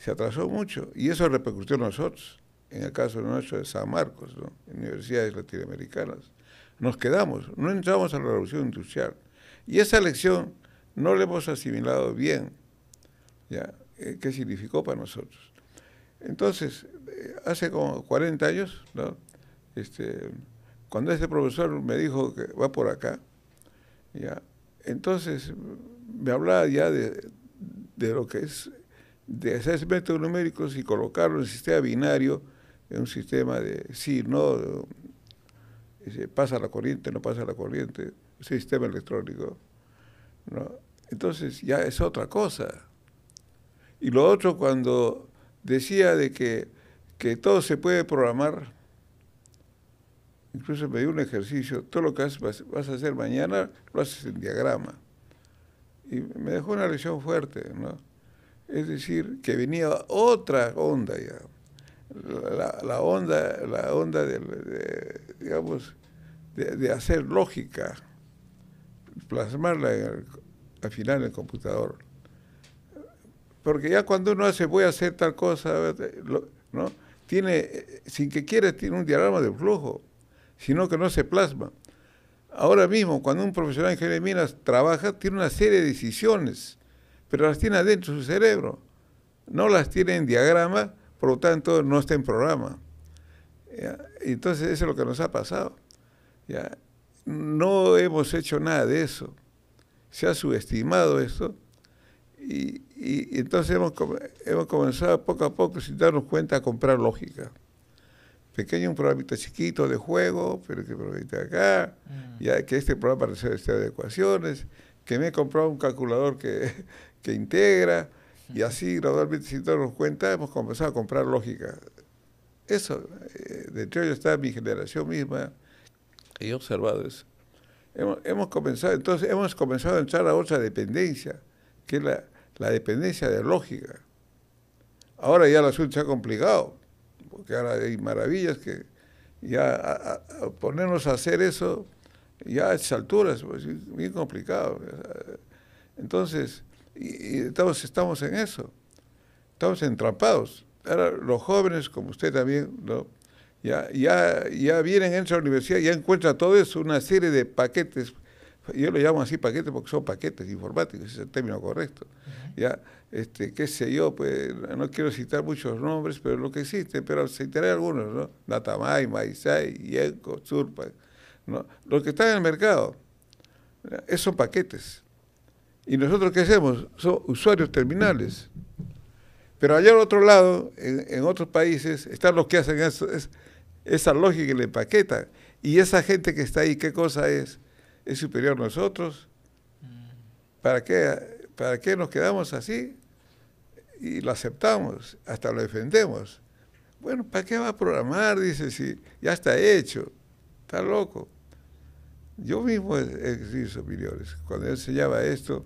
atrasó mucho y eso repercutió en nosotros, en el caso nuestro de San Marcos, ¿no? universidades latinoamericanas. Nos quedamos, no entramos a la revolución industrial. Y esa lección no la hemos asimilado bien. ¿ya? Eh, ¿Qué significó para nosotros? Entonces, eh, hace como 40 años, este, cuando ese profesor me dijo que va por acá, ¿ya? entonces me hablaba ya de, lo que es de hacer métodos numéricos y colocarlo en sistema binario, en un sistema de sí, no, pasa la corriente, no pasa la corriente, sistema electrónico. Entonces ya es otra cosa. Y lo otro, cuando decía de que, todo se puede programar, incluso me dio un ejercicio, todo lo que vas, a hacer mañana lo haces en diagrama. Y me dejó una lesión fuerte, ¿no? Es decir, que venía otra onda ya. La, onda, la onda de, digamos, de, hacer lógica, plasmarla al final en el computador. Porque ya cuando uno hace, voy a hacer tal cosa, eh, ¿no? Tiene, eh, sin que quiera, tiene un diagrama de flujo, sino que no se plasma. Ahora mismo, cuando un profesional de ingeniería de minas trabaja, tiene una serie de decisiones, pero las tiene adentro de su cerebro. No las tiene en diagrama, por lo tanto, no está en programa. Entonces, eso es lo que nos ha pasado. ¿Ya? No hemos hecho nada de eso. Se ha subestimado esto y, y, entonces hemos, hemos, comenzado poco a poco, sin darnos cuenta, a comprar lógica. Pequeño, un programita chiquito de juego, pero que programita acá, mm. ya que este programa este de ecuaciones, que me he comprado un calculador que, que integra, y así gradualmente, sin darnos cuenta, hemos comenzado a comprar lógica. Eso, dentro eh, de está mi generación misma, y he observado eso. Hemos, hemos, comenzado, entonces hemos comenzado a entrar a otra dependencia, que es la, la dependencia de lógica. Ahora ya la asunto se ha complicado, porque ahora hay maravillas que ya ponernos a hacer eso ya a esas alturas pues, es muy complicado. Entonces, estamos, en eso, estamos entrapados, Ahora los jóvenes, como usted también, ya, ya, ya vienen, entran a la universidad, ya encuentran todo eso, una serie de paquetes yo lo llamo así paquetes porque son paquetes informáticos, es el término correcto. Ya, este, qué sé yo, pues no quiero citar muchos nombres, pero lo que existe, pero citaré algunos, ¿no? Natamay, Maizay, Yenko, Surpa, ¿no? Los que están en el mercado, esos son paquetes. Y nosotros qué hacemos? Son usuarios terminales. Pero allá al otro lado, en, otros países, están los que hacen eso, esa lógica y le empaquetan. Y esa gente que está ahí, ¿qué cosa es? es superior a nosotros. ¿Para qué, ¿Para nos quedamos así? Y lo aceptamos, hasta lo defendemos. Bueno, ¿para qué va a programar? Dice, si ya está hecho, está loco. Yo mismo he sido Cuando yo enseñaba esto,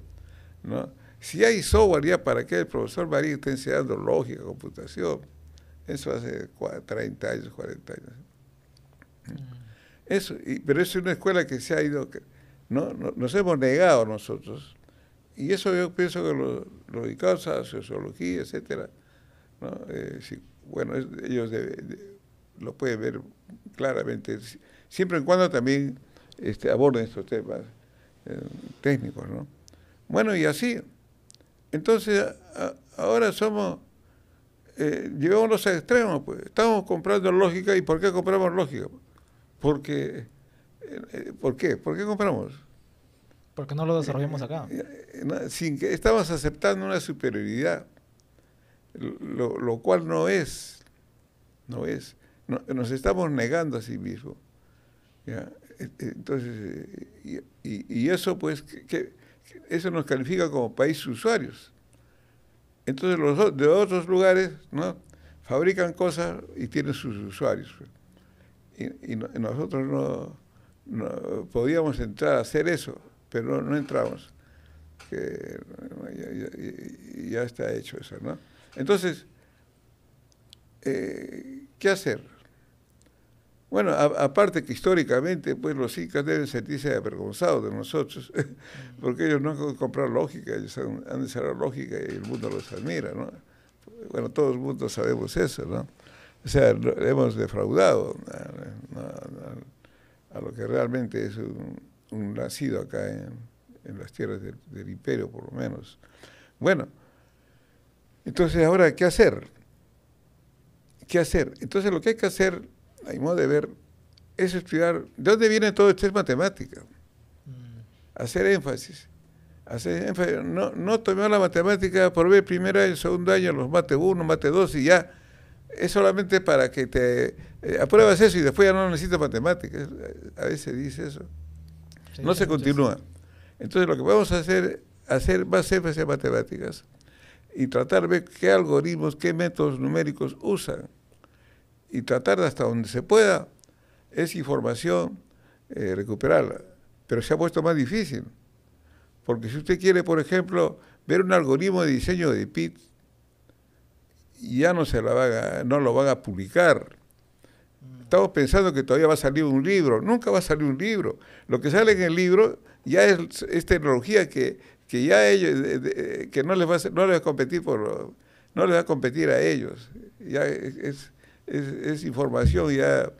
¿no? si hay software ya para qué el profesor María está enseñando lógica, computación, eso hace 30 años, 40 años. Mm. Eso, pero es una escuela que se ha ido nos hemos negado nosotros. Y eso yo pienso que lo, lo causa sociología, etcétera. Eh, bueno, ellos lo pueden ver claramente, siempre y cuando también este, aborden estos temas eh, técnicos, Bueno, y así. Entonces, ahora somos, eh, llevamos los extremos, pues. Estamos comprando lógica, ¿y por qué compramos lógica? Porque, eh, ¿por qué? ¿Por qué compramos? Porque no lo desarrollamos acá. Eh, eh, eh, sin que estamos aceptando una superioridad, lo, lo cual no es, no es. nos estamos negando a sí mismos. E, e, entonces, y, y, eso pues, que, eso nos califica como país usuarios. Entonces los de otros lugares, ¿no? Fabrican cosas y tienen sus usuarios. Pues. Y, nosotros no podíamos entrar a hacer eso pero no entramos. y ya, está hecho eso, ¿no? Entonces, eh, ¿qué hacer? Bueno, aparte que históricamente, pues los incas deben sentirse avergonzados de nosotros, porque ellos no han comprado lógica, ellos han, ser desarrollado lógica y el mundo los admira, ¿no? Bueno, todos el mundo sabemos eso, ¿no? O sea, hemos defraudado a lo que realmente es un un nacido acá en, las tierras del, imperio, por lo menos. Bueno, entonces ahora, ¿qué hacer? ¿Qué hacer? Entonces lo que hay que hacer, hay modo de ver, es estudiar de dónde viene todo esto es matemática. Mm. Hacer énfasis. Hacer énfasis. No, no tomar la matemática por ver primer año, segundo año, los mate uno, mate dos y ya es solamente para que te eh, apruebas eso y después ya no necesitas matemáticas. A veces dice eso no se continúa. Entonces lo que vamos a hacer, hacer más énfasis en matemáticas y tratar de ver qué algoritmos, qué métodos numéricos usan y tratar de hasta donde se pueda esa información eh, recuperarla. Pero se ha puesto más difícil, porque si usted quiere, por ejemplo, ver un algoritmo de diseño de PIT, ya no, se la no lo van a publicar, estamos pensando que todavía va a salir un libro. Nunca va a salir un libro. Lo que sale en el libro ya es, tecnología que, que ya ellos, que no les va a, no les va a competir por, no les va a competir a ellos. Ya es, es, información ya,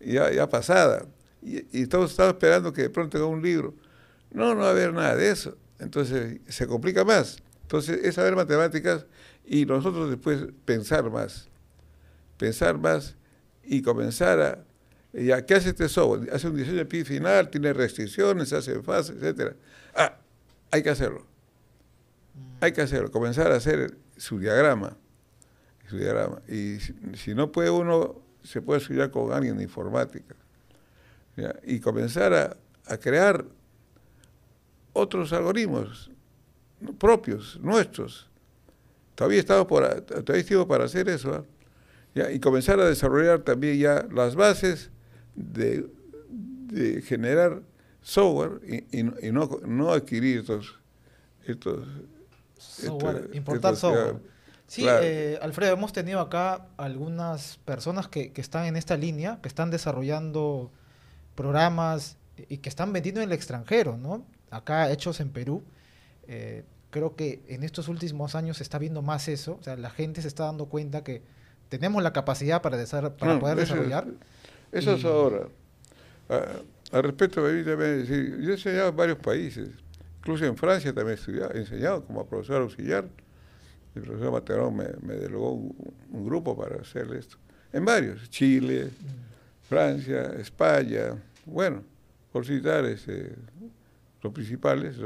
ya, ya pasada. Y, todos estamos esperando que de pronto tenga un libro. No, no va a haber nada de eso. Entonces se complica más. Entonces es saber matemáticas y nosotros después pensar más. Pensar más y a, eh, ya, ¿qué hace este software? Hace un diseño de PIB final, tiene restricciones, hace fases, etc. Ah, hay que hacerlo. Mm. Hay que hacerlo, comenzar a hacer su diagrama. Y si, no puede uno, se puede estudiar con alguien de informática. Y comenzar a, crear otros algoritmos propios, nuestros. Todavía estamos por, todavía para hacer eso. ¿ah? y comenzar a desarrollar también ya las bases de, generar software y, no, no, adquirir estos... software, importar software. sí, eh, Alfredo, hemos tenido acá algunas personas que, están en esta línea, que están desarrollando programas y que están vendiendo en el extranjero, ¿no? Acá hechos en Perú. Eh, creo que en estos últimos años se está viendo más eso, o sea, la gente se está dando cuenta que tenemos la capacidad para, ah, poder desarrollar. Eso es ahora. al respecto, yo he enseñado en varios países, incluso en Francia también he, estudiado, enseñado como profesor auxiliar. El profesor Materón me, me un, grupo para hacer esto. En varios, Chile, Francia, España, bueno, por citar ese, los principales,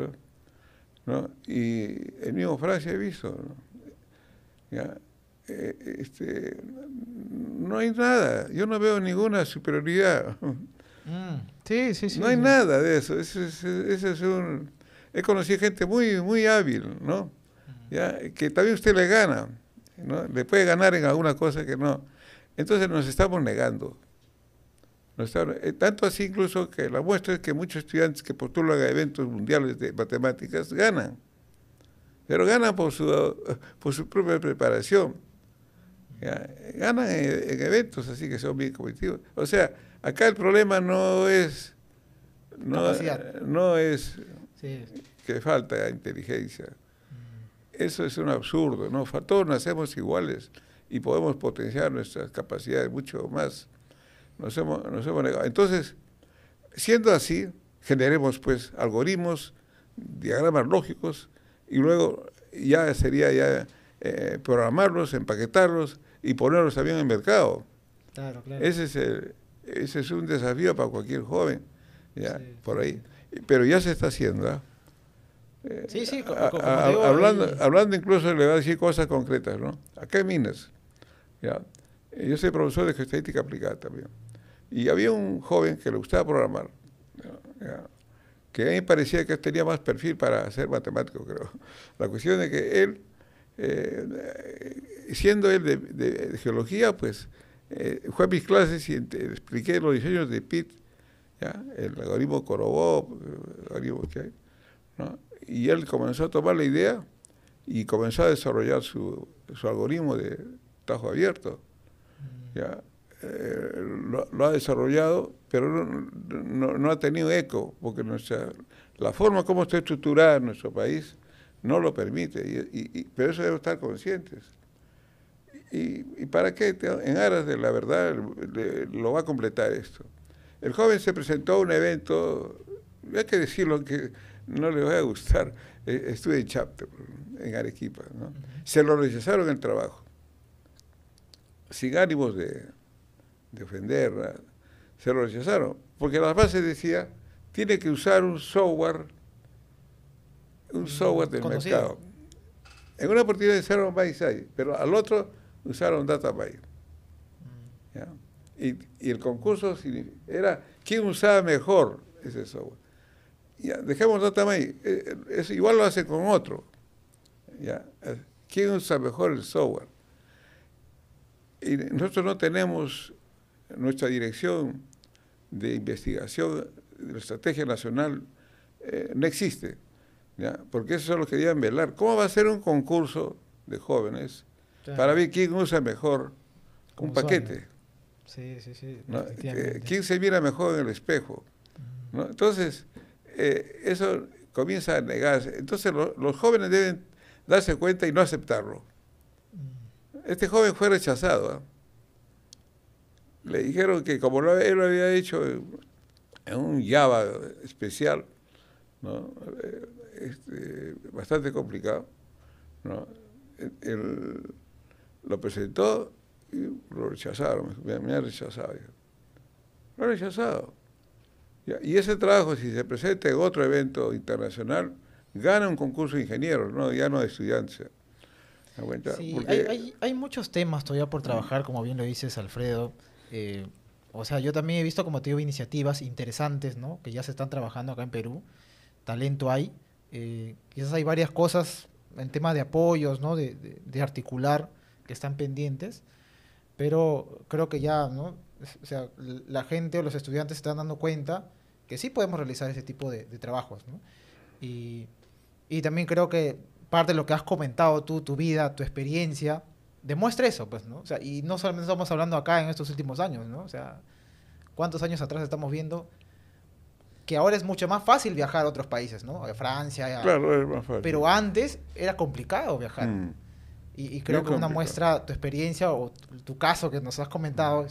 Y en mismo Francia he visto, eh, este, no hay nada, yo no veo ninguna superioridad. Mm. No hay nada de eso, es, es, un... He conocido gente muy, muy hábil, ¿no? Mm. ¿Ya? Que también usted le gana, ¿no? Le puede ganar en alguna cosa que no. Entonces nos estamos negando. Eh, tanto así incluso que la muestra es que muchos estudiantes que postulan a eventos mundiales de matemáticas ganan pero ganan por su, por su propia preparación ganan en, eventos así que son bien competitivos. O sea, acá el problema no es no, es que falta inteligencia. Mm. Eso es un absurdo, ¿no? Todos nacemos iguales y podemos potenciar nuestras capacidades mucho más. Entonces, siendo así, generemos pues algoritmos, diagramas lógicos y luego ya sería ya eh, programarlos, empaquetarlos y ponerlos también en mercado. Claro, claro. Ese es, el, ese es un desafío para cualquier joven, ya, por ahí. Pero ya se está haciendo, hablando, hablando incluso le va a decir cosas concretas, ¿no? Acá en Minas, ya. Eh, yo soy profesor de estadística aplicada también. Y había un joven que le gustaba programar, que a mí parecía que tenía más perfil para ser matemático, creo. La cuestión es que él eh, eh, siendo él de, geología, pues eh, fue a mis clases y expliqué los diseños de Pitt, el algoritmo Corobó, algoritmo que y él comenzó a tomar la idea y comenzó a desarrollar su, algoritmo de tajo abierto. Mm. ¿ya? lo, ha desarrollado, pero no, ha tenido eco, porque nuestra, la forma como está estructurada en nuestro país no lo permite, y, pero eso debe estar conscientes. ¿Y, para qué? En aras de la verdad lo va a completar esto. El joven se presentó a un evento, hay que decirlo que no le va a gustar, eh, estuve en Chapter, en Arequipa, se lo rechazaron el trabajo, sin ánimos de, de ofender, se lo rechazaron, porque la base decía, tiene que usar un software un software del mercado. En una oportunidad usaron BySide, pero al otro usaron data mm. ¿Ya? Y, el concurso era quién usaba mejor ese software. Ya, dejemos eh, eh, igual lo hace con otro. ¿Ya? ¿Quién usa mejor el software? Y nosotros no tenemos nuestra dirección de investigación, de la estrategia nacional, eh, no existe porque esos son los que deben velar. ¿Cómo va a ser un concurso de jóvenes para ver quién usa mejor un paquete? Sí, sí, sí. ¿Quién se mira mejor en el espejo? Entonces, eh, eso comienza a negarse. Entonces, los jóvenes deben darse cuenta y no aceptarlo. Mm. Este joven fue rechazado. ¿ah? Le dijeron que como lo, él lo había hecho en un Java especial, ¿no? Eh, este, bastante complicado. ¿no? lo presentó y lo rechazaron, me, han rechazado. Lo han rechazado. Y ese trabajo, si se presenta en otro evento internacional, gana un concurso de ingenieros, ¿no? ya no de estudiantes. hay, muchos temas todavía por trabajar, como bien lo dices, Alfredo. Eh, o sea, yo también he visto, como te digo, iniciativas interesantes, ¿no? Que ya se están trabajando acá en Perú. Talento hay, eh, quizás hay varias cosas en tema de apoyos, ¿no? de, articular que están pendientes, pero creo que ya ¿no? o sea, la gente o los estudiantes están dando cuenta que sí podemos realizar ese tipo de, trabajos. ¿no? Y, y, también creo que parte de lo que has comentado tú, tu vida, tu experiencia, demuestra eso, pues, ¿no? O sea, y no solamente estamos hablando acá en estos últimos años, ¿no? O sea, ¿cuántos años atrás estamos viendo que ahora es mucho más fácil viajar a otros países, ¿no? A Francia, a... Claro, es más fácil. Pero antes era complicado viajar. Mm. Y, creo que una muestra, tu experiencia o tu, caso que nos has comentado, mm.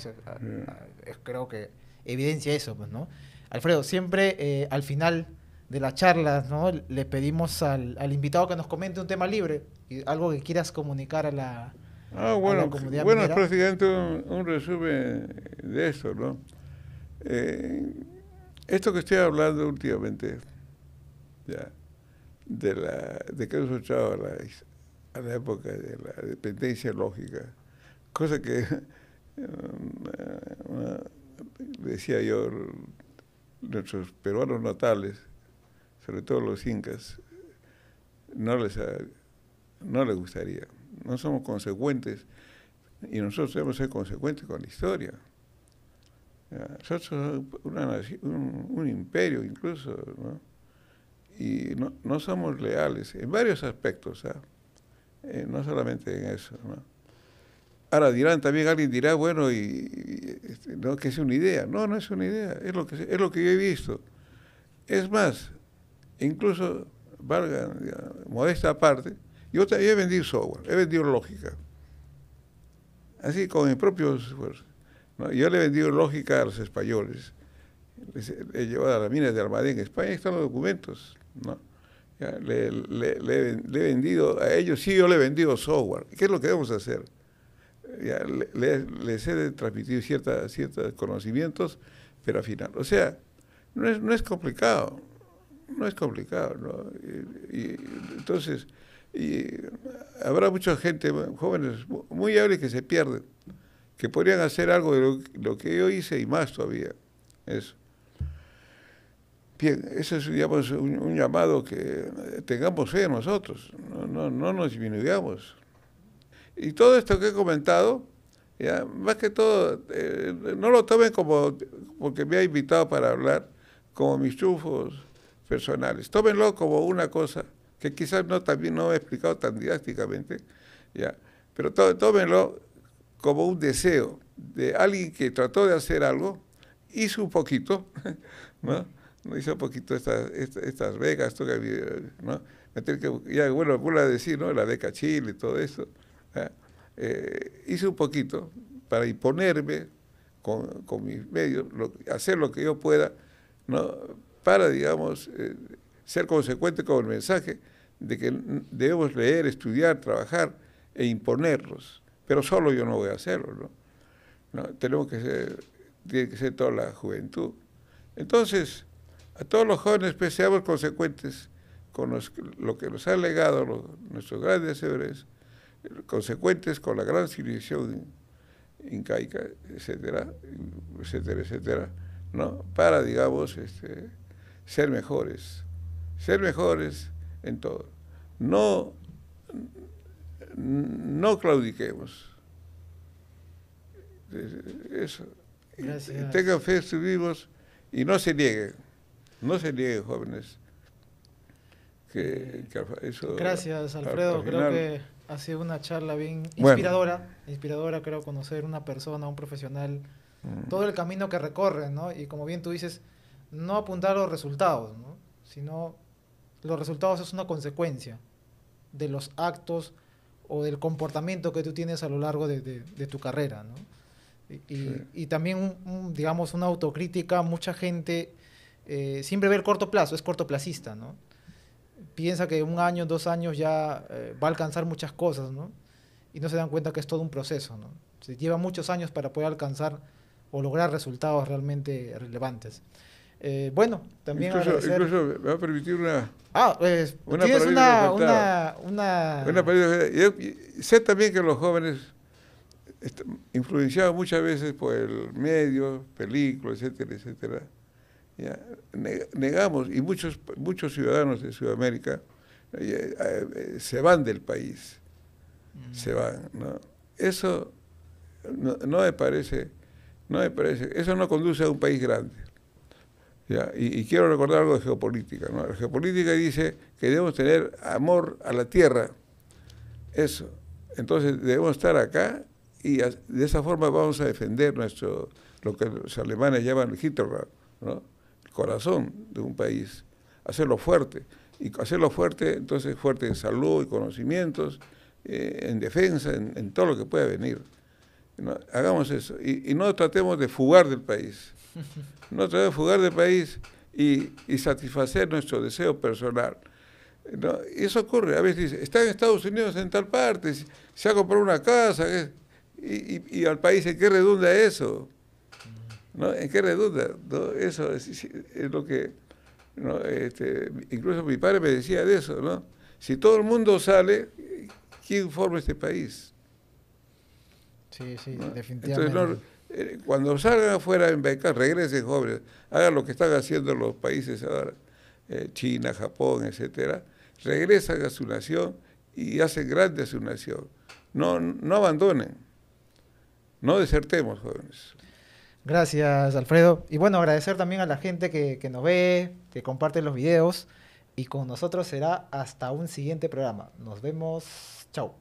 es, creo que evidencia eso, pues, ¿no? Alfredo, siempre eh, al final de las charlas, ¿no? Le pedimos al, invitado que nos comente un tema libre, y algo que quieras comunicar a la, ah, bueno, Bueno, un, resumen de eso, ¿no? Eh, esto que estoy hablando últimamente, ya, de, la, de que hemos echado a la, época de la dependencia lógica, cosa que eh, decía yo, nuestros peruanos natales, sobre todo los incas, no les, no les gustaría. No somos consecuentes y nosotros debemos ser consecuentes con la historia. Nosotros somos un, imperio incluso, Y no, somos leales en varios aspectos, ¿ah? eh, no solamente en eso, Ahora dirán, también alguien dirá, bueno, y, este, que es una idea. No, no es una idea, es lo que, es lo que yo he visto. Es más, incluso, valga, modesta parte, yo, yo he vendido software, he vendido lógica. Así con mis propios esfuerzo. Yo le he vendido lógica a los españoles. he llevado a las minas de Armadín En España están los documentos, ¿no? le, he vendido a ellos, sí, yo le he vendido software. ¿Qué es lo que debemos hacer? les he transmitido ciertos conocimientos, pero al final, o sea, no es, no es complicado, no es complicado, ¿no? Y, y, entonces, y habrá mucha gente, jóvenes muy hábiles que se pierden que podrían hacer algo de lo, que yo hice y más todavía. Eso. Bien, ese es un, llamado que tengamos fe en nosotros, no, no, no, nos disminuyamos. Y todo esto que he comentado, ya, más que todo, eh, no lo tomen como porque me ha invitado para hablar, como mis chufos personales. Tómenlo como una cosa que quizás no, también no he explicado tan didácticamente, ya, pero tómenlo como un deseo de alguien que trató de hacer algo, hizo un poquito, ¿no? no hizo un poquito estas, estas, becas, que, ya, bueno, vuelvo a decir, ¿no? La beca Chile, y todo eso. ¿eh? Eh, hice un poquito para imponerme con, con mis medios, hacer lo que yo pueda, ¿no? Para, digamos, eh, ser consecuente con el mensaje de que debemos leer, estudiar, trabajar e imponerlos. Pero solo yo no voy a hacerlo, ¿no? Tenemos que ser, tiene que ser toda la juventud. Entonces, a todos los jóvenes, peseamos seamos consecuentes con lo que nos han legado nuestros grandes hacedores, consecuentes con la gran civilización incaica, etcétera, etcétera, etcétera, ¿no? Para, digamos, este, ser mejores, ser mejores en todo. No, no claudiquemos. Eso. fe vivos y no se nieguen. No se nieguen, jóvenes. Gracias, Alfredo. creo que ha sido una charla bien inspiradora. Inspiradora, creo, conocer una persona, un profesional, mm. todo el camino que recorre, Y como bien tú dices, no apuntar los resultados, Sino los resultados es una consecuencia de los actos, o del comportamiento que tú tienes a lo largo de, tu carrera, ¿no? Y, también, digamos, una autocrítica, mucha gente eh, siempre ve el corto plazo, es cortoplacista, ¿no? Piensa que un año, dos años ya eh, va a alcanzar muchas cosas, ¿no? Y no se dan cuenta que es todo un proceso, Se lleva muchos años para poder alcanzar o lograr resultados realmente relevantes. Eh, bueno, también agradecer. va a permitir una ah pues, una tienes una sé también que los jóvenes influenciados muchas veces por el medio películas etcétera etcétera negamos y muchos muchos ciudadanos de Sudamérica eh, se van del país mm. se van no eso no, no me parece no me parece eso no conduce a un país grande y, quiero recordar algo de geopolítica. La geopolítica dice que debemos tener amor a la tierra. Eso. Entonces debemos estar acá y de esa forma vamos a defender nuestro, lo que los alemanes llaman el Hitler, el corazón de un país, hacerlo fuerte. Y hacerlo fuerte, entonces fuerte en salud y conocimientos, eh, en defensa, en, todo lo que pueda venir. Hagamos eso y no tratemos de fugar del país. No que fugar de país y, y, satisfacer nuestro deseo personal. ¿No? Eso ocurre. A veces dice, está en Estados Unidos en tal parte, se ha comprado una casa. Y, y, al país, ¿en qué redunda eso? ¿No? ¿En qué redunda? Eso es, lo que... Este, incluso mi padre me decía de eso, ¿no? Si todo el mundo sale, ¿quién forma este país? Sí, sí, definitivamente. Eh, cuando salgan afuera en becas, regresen jóvenes, hagan lo que están haciendo los países ahora, eh, China, Japón, etcétera, regresan a su nación y hacen grande a su nación. No, no abandonen, no desertemos, jóvenes. Gracias, Alfredo. Y bueno, agradecer también a la gente que, nos ve, que comparte los videos. Y con nosotros será hasta un siguiente programa. Nos vemos. Chao.